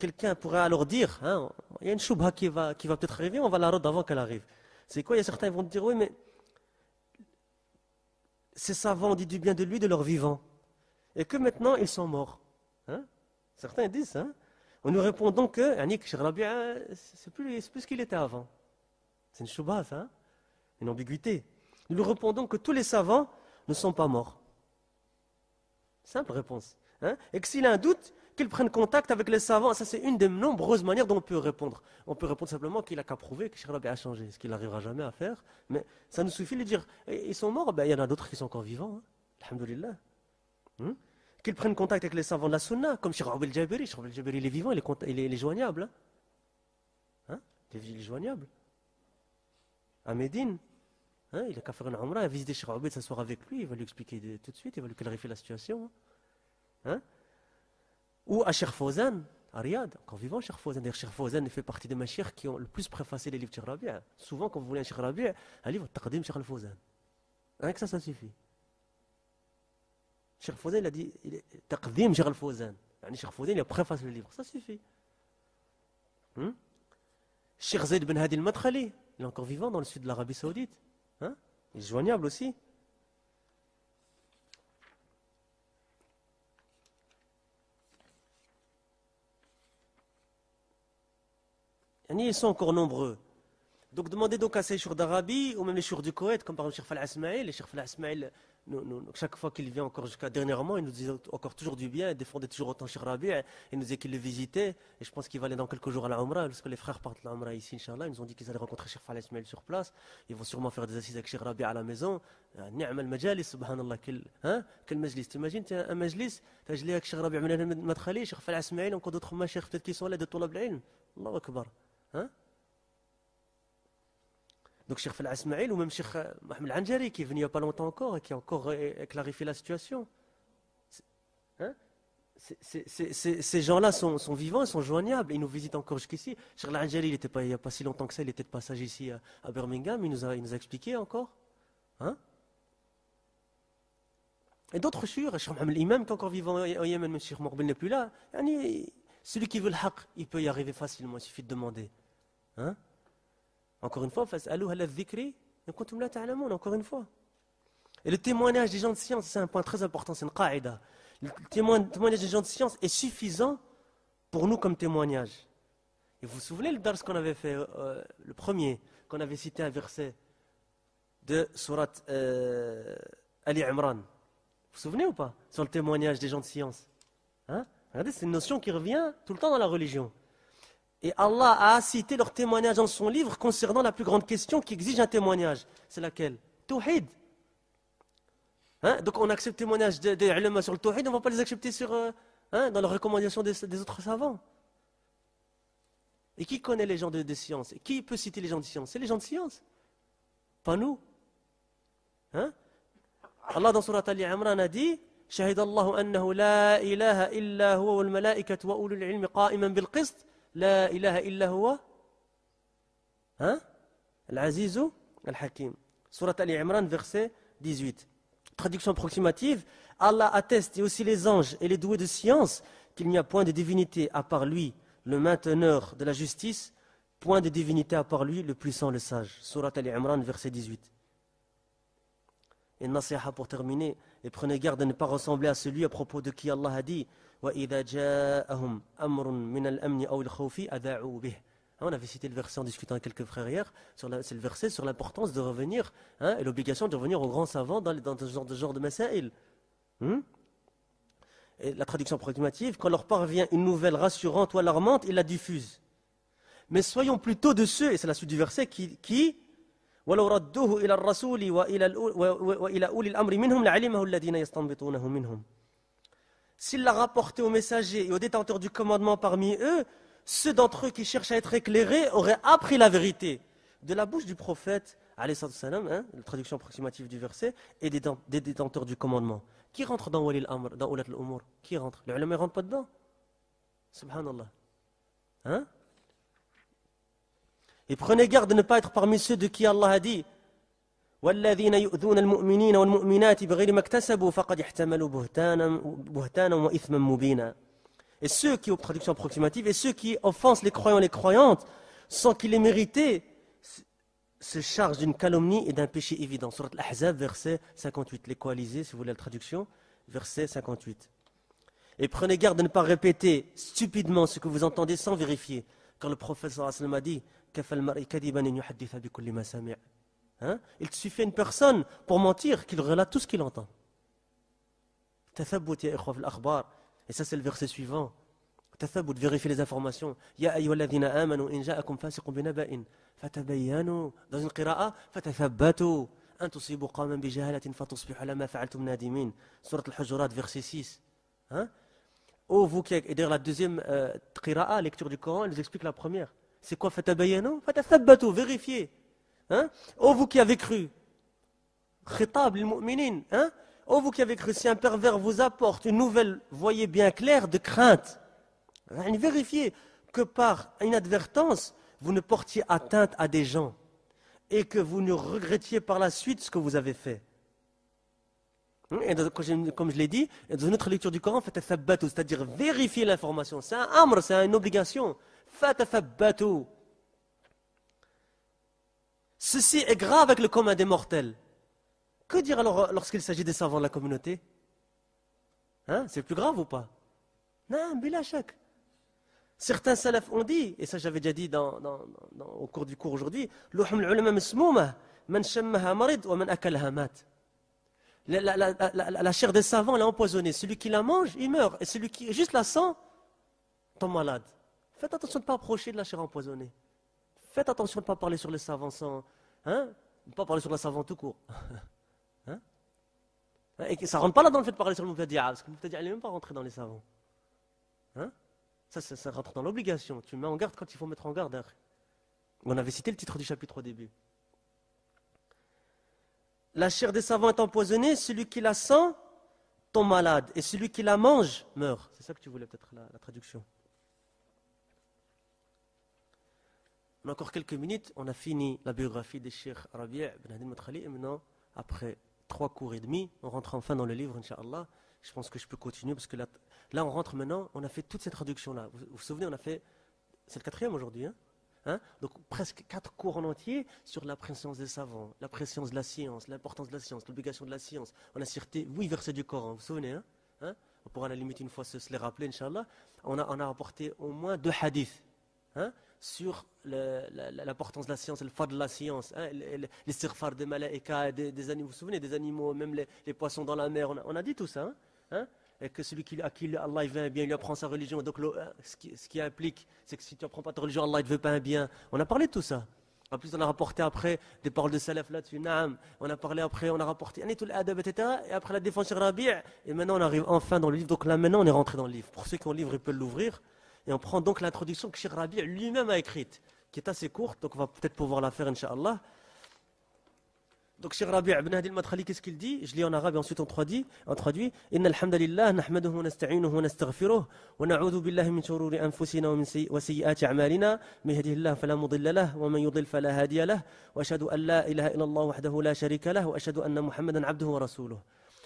Quelqu'un pourrait alors dire hein, Il y a une chouba qui va, qui va peut-être arriver, on va la rendre avant qu'elle arrive. C'est quoi Il y a certains qui vont dire Oui, mais ces savants ont dit du bien de lui de leur vivant, et que maintenant ils sont morts. Hein? Certains disent, hein? on nous répond donc que Anik c'est plus, plus ce qu'il était avant. C'est une chouba, hein? une ambiguïté. Nous lui répondons que tous les savants ne sont pas morts. Simple réponse. Hein? Et que s'il a un doute, qu'il prenne contact avec les savants. Ça, c'est une des nombreuses manières dont on peut répondre. On peut répondre simplement qu'il n'a qu'à prouver que Cheikh a changé, ce qu'il n'arrivera jamais à faire. Mais ça nous suffit de dire eh, ils sont morts, ben, il y en a d'autres qui sont encore vivants. Hein. Alhamdulillah. Hmm? Qu'ils prennent contact avec les savants de la sunna, comme Cheikh el jabiri Shirab jabiri il est vivant, il est, joignable. Hein? hein? Il est joignable. À Médine. Hein, il a qu'à faire un il visiter Cheikh et s'asseoir avec lui, il va lui expliquer tout de suite, il va lui clarifier la situation. Hein. hein? Ou à Cheikh à Riyad, encore vivant Cheikh Fawzan. D'ailleurs, fait partie des machirs qui ont le plus préfacé les livres de Cheikh Souvent, quand vous voulez un Cheikh Rabia, un livre Taqdim Cheikh al Rien que ça, ça suffit. Cheikh il a dit Taqdim Cheikh Al-Fawzan. il a préfacé le livre. Ça suffit. Hmm? Cheikh ben Hadi al il est encore vivant dans le sud de l'Arabie Saoudite. Hein? Il est joignable aussi. Ils sont encore nombreux. Donc demandez donc à ces chours d'Arabie, ou même les chours du Koweït, comme par exemple Cheikh Al-Asmaïl. Le Cheikh Al-Asmaïl, chaque fois qu'il vient encore jusqu'à dernièrement, il nous disait encore toujours du bien, il défendait toujours autant Cheikh Rabi, hein. il nous disait qu'il le visitait, et je pense qu'il va aller dans quelques jours à la Umrah. parce que les frères partent à la ici, Inch'Allah, ils nous ont dit qu'ils allaient rencontrer Cheikh Al-Asmaïl sur place, ils vont sûrement faire des assises avec Cheikh Rabi à la maison. Euh, Ni'am al-Majalis, subhanallah, quel, hein, quel majlis. T'imagines, un majlis, t'as gelé avec Cheikh Rabi, Cheikh Al-Asmaïl, encore d'autres machers peut-être qui sont là de Toulab Akbar. Hein? donc, Cheikh al Asmail ou même Cheikh euh, Mohamed Anjari qui est venu il n'y a pas longtemps encore et qui a encore clarifié la situation. Hein? ces, gens-là sont, vivants ils sont joignables, ils nous visitent encore jusqu'ici. Cheikh Al-Anjali, il n'y a pas si longtemps que ça, il était de passage ici à, Birmingham, il nous, a, nous expliqué encore. Hein? Et d'autres, sûr, Cheikh Mohamed imam qui est encore vivant au Yémen, même Monsieur Cheikh n'est plus là, celui qui veut le haq, il peut y arriver facilement, il suffit de demander. Hein? Encore une fois, encore une fois. Et le témoignage des gens de science, c'est un point très important, c'est une qaïda. Le témoignage des gens de science est suffisant pour nous comme témoignage. Et vous vous souvenez le dars qu'on avait fait, euh, euh, le premier, qu'on avait cité un verset de Surat euh, Ali Imran. Vous vous souvenez ou pas Sur le témoignage des gens de science. Hein Regardez, c'est une notion qui revient tout le temps dans la religion. Et Allah a cité leur témoignage dans son livre concernant la plus grande question qui exige un témoignage. C'est laquelle Tawhid. Hein? Donc on accepte le témoignage des, sur le tawhid, on ne va pas les accepter sur, euh, hein, dans les recommandations des, autres savants. Et qui connaît les gens de, sciences science Et Qui peut citer les gens de science C'est les gens de science, pas nous. Hein? Allah dans Surat Ali Imran a dit شهد الله أنه لا إله إلا هو والملائكة وأولو العلم قائما بالقسط لا إله إلا هو ها؟ Surat Al-Imran, verset 18. Traduction approximative, Allah atteste et aussi les anges et les doués de science qu'il n'y a point de divinité à part lui, le mainteneur de la justice, point de divinité à part lui, le puissant, le sage. Surat Al-Imran, verset 18. Et Nasiha pour terminer, et prenez garde de ne pas ressembler à celui à propos de qui Allah a dit hein, on avait cité le verset en discutant avec quelques frères hier, c'est le verset sur l'importance de revenir hein, et l'obligation de revenir aux grands savants dans, dans ce genre de, genre de hmm? Et la traduction approximative, quand leur parvient une nouvelle rassurante ou alarmante, ils la diffusent. Mais soyons plutôt de ceux, et c'est la suite du verset, qui, qui s'il l'a rapporté aux messagers et aux détenteurs du commandement parmi eux, ceux d'entre eux qui cherchent à être éclairés auraient appris la vérité de la bouche du prophète, salam, hein, la traduction approximative du verset, et des, détenteurs du commandement. Qui rentre dans Walil Amr, dans Oulat al Qui rentre Les ulama ne rentrent pas dedans Subhanallah. Hein et prenez garde de ne pas être parmi ceux de qui Allah a dit Et ceux qui, aux traduction approximative, et ceux qui offensent les croyants et les croyantes sans qu'ils les méritaient, se chargent d'une calomnie et d'un péché évident. Surat Al-Ahzab, verset 58. Les coalisés, si vous voulez la traduction, verset 58. Et prenez garde de ne pas répéter stupidement ce que vous entendez sans vérifier. Car le prophète sallallahu alayhi wa sallam a dit « كفى المرء كذبا أن يحدث بكل ما سمع ها Il suffit une personne pour mentir qu'il relate tout ce qu'il entend. تثبت يا اخوه في الاخبار Et ça, c'est le verset suivant. تثبت vérifier les informations. يا أيها الذين آمنوا إن جاءكم فاسق بنبأ فتبينوا dans une قراءة فتثبتوا أن تصيبوا قوما بجهالة فتصبحوا على ما فعلتم نادمين سورة الحجرات verset 6 ها Oh vous qui et d'ailleurs la deuxième euh, قراءة lecture du Coran ils expliquent la première C'est quoi fatabayanu bateau. vérifiez. Hein oh vous qui avez cru. Khitab hein Oh vous qui avez cru, si un pervers vous apporte une nouvelle, voyez bien claire, de crainte, vérifiez que par inadvertance, vous ne portiez atteinte à des gens et que vous ne regrettiez par la suite ce que vous avez fait. Hmm, et comme je l'ai dit, dans une autre lecture du Coran, faites c'est-à-dire vérifier l'information. C'est un amr, c'est une obligation. Ceci est grave avec le commun des mortels. Que dire alors lorsqu'il s'agit des savants de la communauté hein? C'est plus grave ou pas Non, Certains salafs ont dit, et ça j'avais déjà dit dans, au cours du cours aujourd'hui, la, la, la, chair des savants, l'a empoisonnée. Celui qui la mange, il meurt. Et celui qui juste la sent, tombe malade. Faites attention de ne pas approcher de la chair empoisonnée. Faites attention de ne pas parler sur les savants sans. Hein ne pas parler sur la savante tout court. *laughs* hein Et ça ne rentre pas là dans le fait de parler sur le Moubtadi'a, parce que le Moubtadi'a n'est même pas rentré dans les savants. Hein ça, ça, rentre dans l'obligation. Tu mets en garde quand il faut mettre en garde. Hein. On avait cité le titre du chapitre au début. La chair des savants est empoisonnée, celui qui la sent tombe malade, et celui qui la mange meurt. C'est ça que tu voulais peut-être la traduction. encore quelques minutes, on a fini la biographie des Cheikh Rabi' ibn Et maintenant, après trois cours et demi, on rentre enfin dans le livre, Inch'Allah. Je pense que je peux continuer parce que là, on rentre maintenant, on a fait toutes ces traductions-là. Vous, vous, souvenez, on a fait. C'est le quatrième aujourd'hui, hein, hein? Donc presque quatre cours en entier sur la préscience des savants, la préscience de la science, l'importance de la science, l'obligation de la science. On a cité huit versets du Coran, vous vous souvenez, hein, hein? On pourra à la limite une fois se les rappeler, Inch'Allah. On a, on a apporté au moins deux hadiths. Hein sur l'importance de la science, le fard de la science, hein, les sirfars des malais des, des animaux, vous vous souvenez des animaux, même les, poissons dans la mer, on a, dit tout ça. Hein, hein, et que celui qui, à qui Allah veut un bien, il lui apprend sa religion. Donc euh, ce, qui, implique, c'est que si tu n'apprends pas ta religion, Allah ne veut pas un bien. On a parlé de tout ça. En plus, on a rapporté après des paroles de salaf là-dessus. On a parlé après, on a rapporté Et après la défense sur Et maintenant, on arrive enfin dans le livre. Donc là, maintenant, on est rentré dans le livre. Pour ceux qui ont le livre, ils peuvent l'ouvrir. Et on prend donc l'introduction que Cheikh Rabi lui-même a écrite, qui est assez courte, donc on va peut-être pouvoir la faire, Inch'Allah. Donc Cheikh Rabi' ibn Hadil al qu'est-ce qu'il dit Je lis en arabe et ensuite on traduit. On traduit Inna alhamdulillah, nahmaduhu nasta'inuhu nasta'gfiruhu, wa na'udhu billahi min shururi anfusina wa min sayyiati a'malina, man yahdihillahu fala mudilla lahu wa man yudil fala hadiya wa ashadu an la ilaha illallah wahdahu la sharika lah, wa ashadu anna Muhammadan 'abduhu wa rasuluh.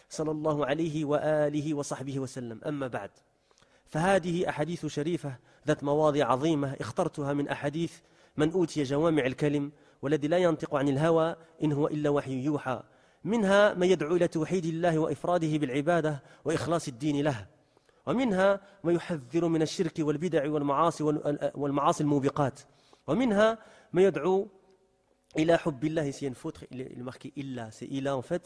Sallallahu alayhi wa alihi wa sahbihi wa sallam. Amma ba'd. فهذه أحاديث شريفة ذات مواضع عظيمة اخترتها من أحاديث من أوتي جوامع الكلم والذي لا ينطق عن الهوى إن هو إلا وحي يوحى منها ما يدعو إلى توحيد الله وإفراده بالعبادة وإخلاص الدين له ومنها ما يحذر من الشرك والبدع والمعاصي والمعاصي الموبقات ومنها ما يدعو إلى حب الله سينفوت المخكي إلا إلى en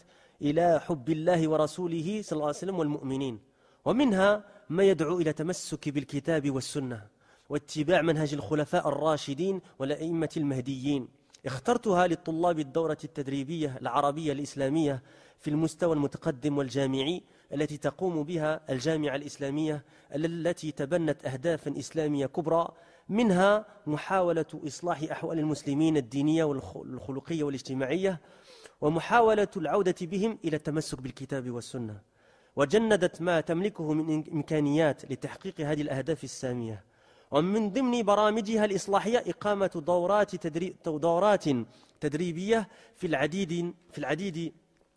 إلى حب الله ورسوله صلى الله عليه وسلم والمؤمنين ومنها ما يدعو إلى تمسك بالكتاب والسنة واتباع منهج الخلفاء الراشدين والأئمة المهديين اخترتها للطلاب الدورة التدريبية العربية الإسلامية في المستوى المتقدم والجامعي التي تقوم بها الجامعة الإسلامية التي تبنت أهدافا إسلامية كبرى منها محاولة إصلاح أحوال المسلمين الدينية والخلقية والاجتماعية ومحاولة العودة بهم إلى التمسك بالكتاب والسنة وجندت ما تملكه من إمكانيات لتحقيق هذه الأهداف السامية ومن ضمن برامجها الإصلاحية إقامة دورات, تدري... دورات تدريبية في العديد, في العديد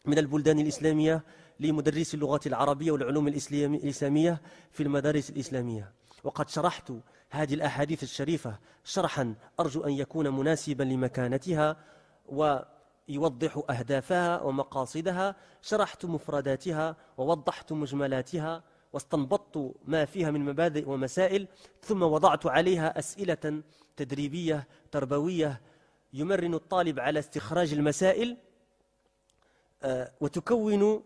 من البلدان الإسلامية لمدرسي اللغات العربية والعلوم الإسلامية في المدارس الإسلامية وقد شرحت هذه الأحاديث الشريفة شرحا أرجو أن يكون مناسبا لمكانتها و يوضح أهدافها ومقاصدها شرحت مفرداتها ووضحت مجملاتها واستنبطت ما فيها من مبادئ ومسائل ثم وضعت عليها أسئلة تدريبية تربوية يمرن الطالب على استخراج المسائل آه، وتكون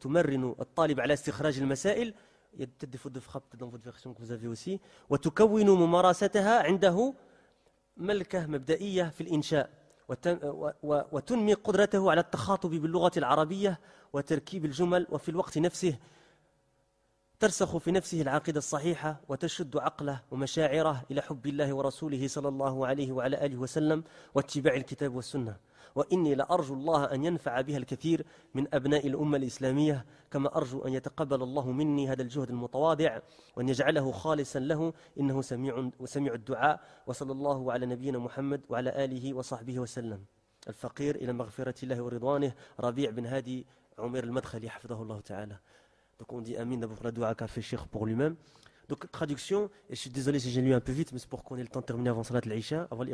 تمرن الطالب على استخراج المسائل وتكون ممارستها عنده ملكة مبدئية في الإنشاء وتنمي قدرته على التخاطب باللغة العربية وتركيب الجمل وفي الوقت نفسه ترسخ في نفسه العقيدة الصحيحة وتشد عقله ومشاعره إلى حب الله ورسوله صلى الله عليه وعلى آله وسلم واتباع الكتاب والسنة وإني لأرجو الله أن ينفع بها الكثير من أبناء الأمة الإسلامية كما أرجو أن يتقبل الله مني هذا الجهد المتواضع وأن يجعله خالصا له إنه سميع, سميع الدعاء وصلى الله على نبينا محمد وعلى آله وصحبه وسلم الفقير إلى مغفرة الله ورضوانه ربيع بن هادي عمير المدخلي حفظه الله تعالى Donc on dit Amin d'abord la dua qu'a fait Cheikh pour lui-même. Donc traduction, et je suis désolé si j'ai lu un peu vite, mais c'est pour qu'on ait le temps de terminer avant Salat al-Isha, avant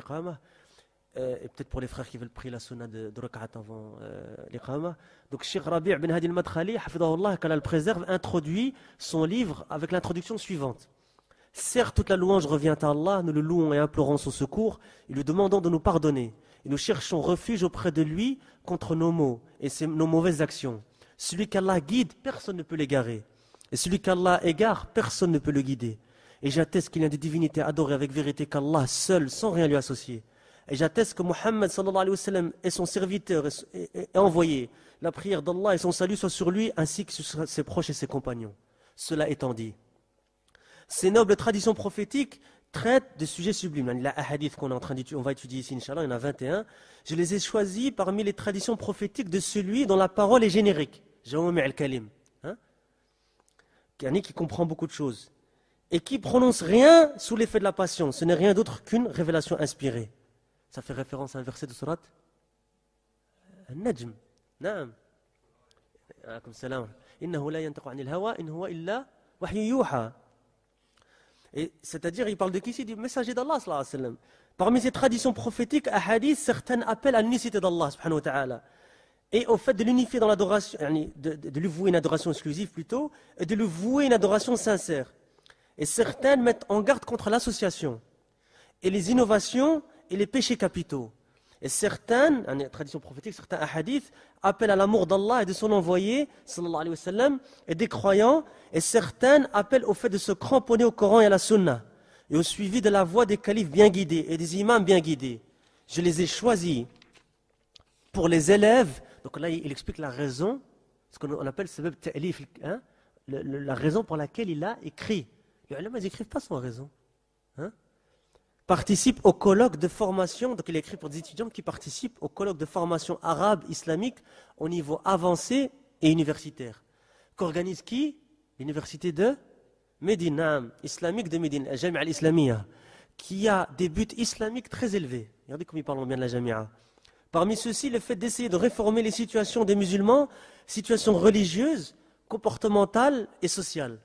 Euh, et peut-être pour les frères qui veulent prier la sunna de, avant euh, l'Iqama. Donc, Sheikh Rabi' bin Hadi al-Madkhali, Allah, qu'Allah le préserve, introduit son livre avec l'introduction suivante. Certes, toute la louange revient à Allah, nous le louons et implorons son secours, et lui demandons de nous pardonner. Et nous cherchons refuge auprès de lui contre nos maux et nos mauvaises actions. Celui qu'Allah guide, personne ne peut l'égarer. Et celui qu'Allah égare, personne ne peut le guider. Et j'atteste qu'il y a des divinités adorées avec vérité qu'Allah seul, sans rien lui associer. Et j'atteste que Muhammad sallallahu alayhi est son serviteur et envoyé. La prière d'Allah et son salut soit sur lui ainsi que sur ses proches et ses compagnons. Cela étant dit, ces nobles traditions prophétiques traitent de sujets sublimes. La hadith qu'on est en train d'étudier, on va étudier ici, Inch'Allah, il y en a 21. Je les ai choisis parmi les traditions prophétiques de celui dont la parole est générique. Jamal al-Kalim. Hein? Qui comprend beaucoup de choses. Et qui prononce rien sous l'effet de la passion. Ce n'est rien d'autre qu'une révélation inspirée ça fait référence à un verset de surat Al-Najm. Naam. salam. c'est-à-dire, il parle de qui C'est du messager d'Allah, alayhi wa sallam. Parmi ces traditions prophétiques, à certaines appellent à l'unicité d'Allah, Et au fait de l'unifier dans l'adoration, de, de lui vouer une adoration exclusive plutôt, et de lui vouer une adoration sincère. Et certaines mettent en garde contre l'association. Et les innovations et les péchés capitaux. Et certaines, en tradition prophétique, certains hadiths appellent à l'amour d'Allah et de son envoyé, sallallahu alayhi wa sallam, et des croyants, et certaines appellent au fait de se cramponner au Coran et à la Sunna, et au suivi de la voie des califes bien guidés et des imams bien guidés. Je les ai choisis pour les élèves. Donc là, il explique la raison, ce qu'on appelle le ta'lif, hein, la raison pour laquelle il a écrit. Les ils n'écrivent pas sans raison participe au colloque de formation, donc il écrit pour des étudiants qui participent au colloque de formation arabe islamique au niveau avancé et universitaire. Qu'organise qui L'université de Medina, hein, islamique de Médine, Jamia al qui a des buts islamiques très élevés. Regardez comme ils parlent bien de la Jamia. Parmi ceux-ci, le fait d'essayer de réformer les situations des musulmans, situations religieuses, comportementales et sociales.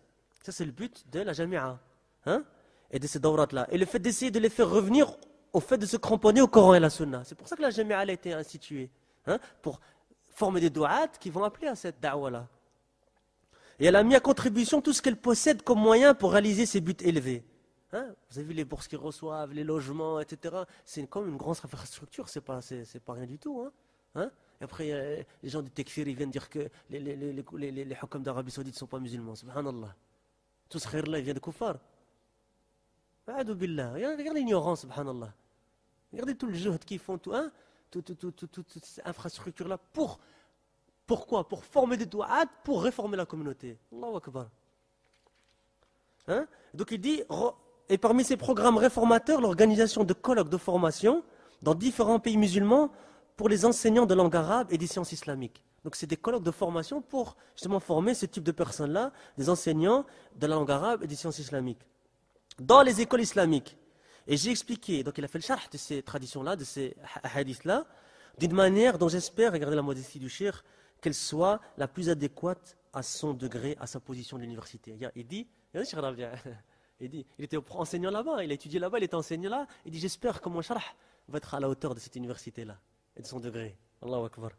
Ça, c'est le but de la Jamia. Hein et de ces là Et le fait d'essayer de les faire revenir au fait de se cramponner au Coran et la Sunna. C'est pour ça que la Jami'a a été instituée, hein, pour former des douats qui vont appeler à cette da'wa-là. Et elle a mis à contribution tout ce qu'elle possède comme moyen pour réaliser ses buts élevés. Hein, vous avez vu les bourses qu'ils reçoivent, les logements, etc. C'est comme une grande infrastructure, c'est pas, c'est, pas rien du tout. Hein. et après, euh, les gens du Tekfir, ils viennent dire que les, les, les, les d'Arabie Saoudite ne sont pas musulmans. Subhanallah. Tout ce khair-là, il vient de Koufar billah. Regardez l'ignorance, subhanallah. Regardez tout le jeu qu'ils font, tout, hein, tout, tout, toute cette infrastructure-là. Pour, pourquoi Pour former des douates, pour réformer la communauté. Allahu Akbar. Hein? Donc il dit, et parmi ces programmes réformateurs, l'organisation de colloques de formation dans différents pays musulmans pour les enseignants de langue arabe et des sciences islamiques. Donc c'est des colloques de formation pour justement former ce type de personnes-là, des enseignants de la langue arabe et des sciences islamiques dans les écoles islamiques. Et j'ai expliqué, donc il a fait le charh de ces traditions-là, de ces hadiths-là, d'une manière dont j'espère, regardez la modestie du shir, qu'elle soit la plus adéquate à son degré, à sa position de l'université. Il dit, il dit, il était enseignant là-bas, il a étudié là-bas, il était enseignant là, il dit, j'espère que mon charh va être à la hauteur de cette université-là, et de son degré. Allahu Akbar.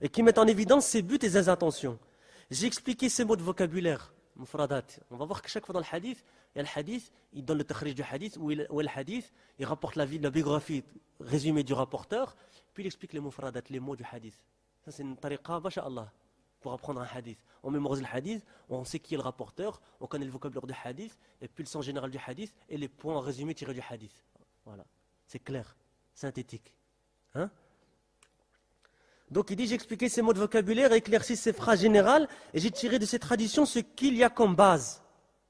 Et qui met en évidence ses buts et ses intentions. J'ai expliqué ces mots de vocabulaire, mufradat. On va voir que chaque fois dans le hadith, et le hadith, il donne le takhrij du hadith, où, le hadith, il rapporte la vie, la biographie résumée du rapporteur, puis il explique les mufradat, les mots du hadith. Ça, c'est une tariqa, Allah, pour apprendre un hadith. On mémorise le hadith, on sait qui est le rapporteur, on connaît le vocabulaire du hadith, et puis le sens général du hadith, et les points résumés tirés du hadith. Voilà. C'est clair, synthétique. Hein? Donc il dit, j'ai expliqué ces mots de vocabulaire, éclairci ces phrases générales, et j'ai tiré de ces traditions ce qu'il y a comme base.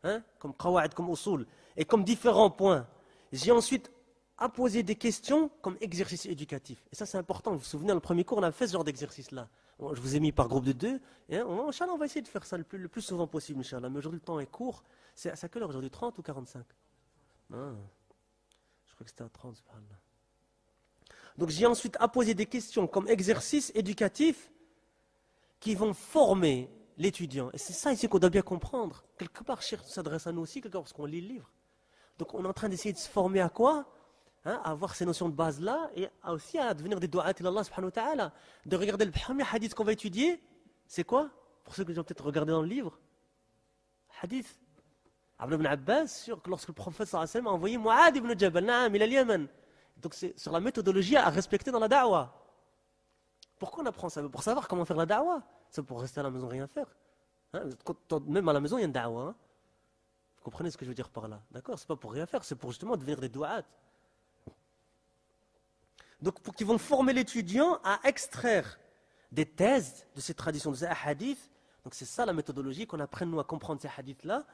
Hein, comme qawa'id, comme usul, et comme différents points. J'ai ensuite apposé des questions comme exercice éducatif. Et ça, c'est important. Vous vous souvenez, dans le premier cours, on a fait ce genre d'exercice-là. Je vous ai mis par groupe de deux. Et hein, on, on va essayer de faire ça le plus, souvent possible, Inch'Allah. Mais aujourd'hui, le temps est court. C'est à quelle heure aujourd'hui 30 ou 45 ah, Je crois que c'était à 30, subhanallah. Donc j'ai ensuite apposé des questions comme exercice éducatif qui vont former l'étudiant. Et c'est ça ici qu'on doit bien comprendre. Quelque part, Cher s'adresse à nous aussi, quelque part, parce qu'on lit le livre. Donc on est en train d'essayer de se former à quoi hein, À avoir ces notions de base-là et aussi à devenir des doigts Allah subhanahu wa ta'ala. De regarder le premier hadith qu'on va étudier, c'est quoi Pour ceux qui ont peut-être regardé dans le livre, hadith. Abdel ibn Abbas, que lorsque le prophète sallallahu alayhi a envoyé Mu'ad ibn Jabal, naam, il Yémen. Donc c'est sur la méthodologie à respecter dans la da'wah. Pourquoi on apprend ça Pour savoir comment faire la da'wah. C'est pour rester à la maison, rien faire. Hein, même à la maison, il y a un da'wa. Hein. Vous comprenez ce que je veux dire par là D'accord C'est pas pour rien faire, c'est pour justement devenir des douates. Donc, pour qu'ils vont former l'étudiant à extraire des thèses de ces traditions, de ces hadiths. Donc, c'est ça la méthodologie, qu'on apprenne nous à comprendre ces hadiths-là.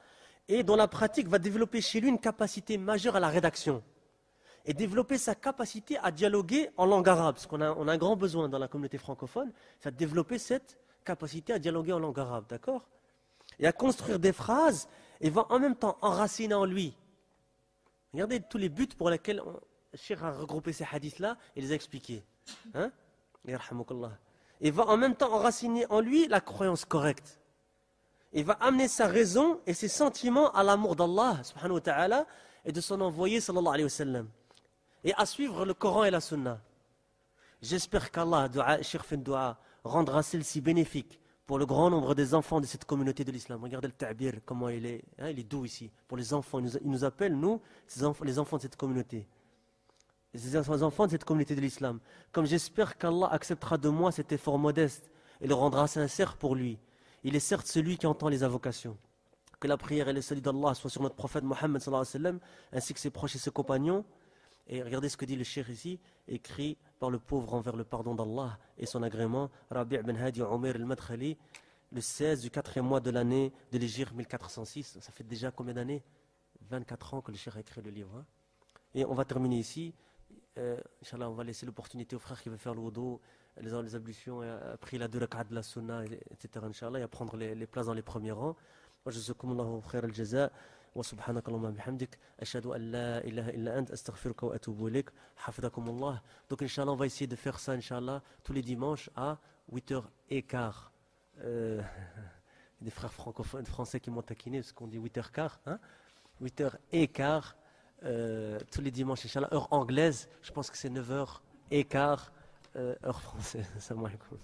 Et dont la pratique, va développer chez lui une capacité majeure à la rédaction. Et développer sa capacité à dialoguer en langue arabe. Parce qu'on a, a un grand besoin dans la communauté francophone, c'est de développer cette capacité à dialoguer en langue arabe, d'accord Et à construire des phrases et va en même temps enraciner en lui. Regardez tous les buts pour lesquels on, cherche a regroupé ces hadiths-là et les a expliqués. Hein et va en même temps enraciner en lui la croyance correcte. Il va amener sa raison et ses sentiments à l'amour d'Allah subhanahu ta'ala et de son envoyé sallallahu alayhi wa sallam. Et à suivre le Coran et la Sunna. J'espère qu'Allah, fin doa rendra celle-ci bénéfique pour le grand nombre des enfants de cette communauté de l'islam. Regardez le ta'bir, comment il est, hein, il est doux ici. Pour les enfants, il nous, appelle, nous, les enfants de cette communauté. Les enfants de cette communauté de l'islam. Comme j'espère qu'Allah acceptera de moi cet effort modeste et le rendra sincère pour lui. Il est certes celui qui entend les invocations. Que la prière et le salut d'Allah soient sur notre prophète Mohammed ainsi que ses proches et ses compagnons. Et regardez ce que dit le cheikh ici, écrit par le pauvre envers le pardon d'Allah et son agrément, Rabi' Ibn Hadi Omer al-Madkhali, le 16 du 4e mois de l'année de l'Égypte 1406. Ça fait déjà combien d'années 24 ans que le cher a écrit le livre. Hein. Et on va terminer ici. Euh, Inch'Allah, on va laisser l'opportunité au frère qui va faire le wudu, les, les ablutions, et à, la deux de la sunna, etc. Inch'Allah, à prendre les, places dans les premiers rangs. Je frère vous donc, Inch'Allah, on va essayer de faire ça, Inch'Allah, tous les dimanches à 8h15. Euh, *laughs* des frères francophones, français qui m'ont taquiné parce qu'on dit 8h15. Hein? 8h15. Euh, tous les dimanches, Inch'Allah, heure anglaise, je pense que c'est 9h15, euh, heure française. *laughs* Salam alaikum.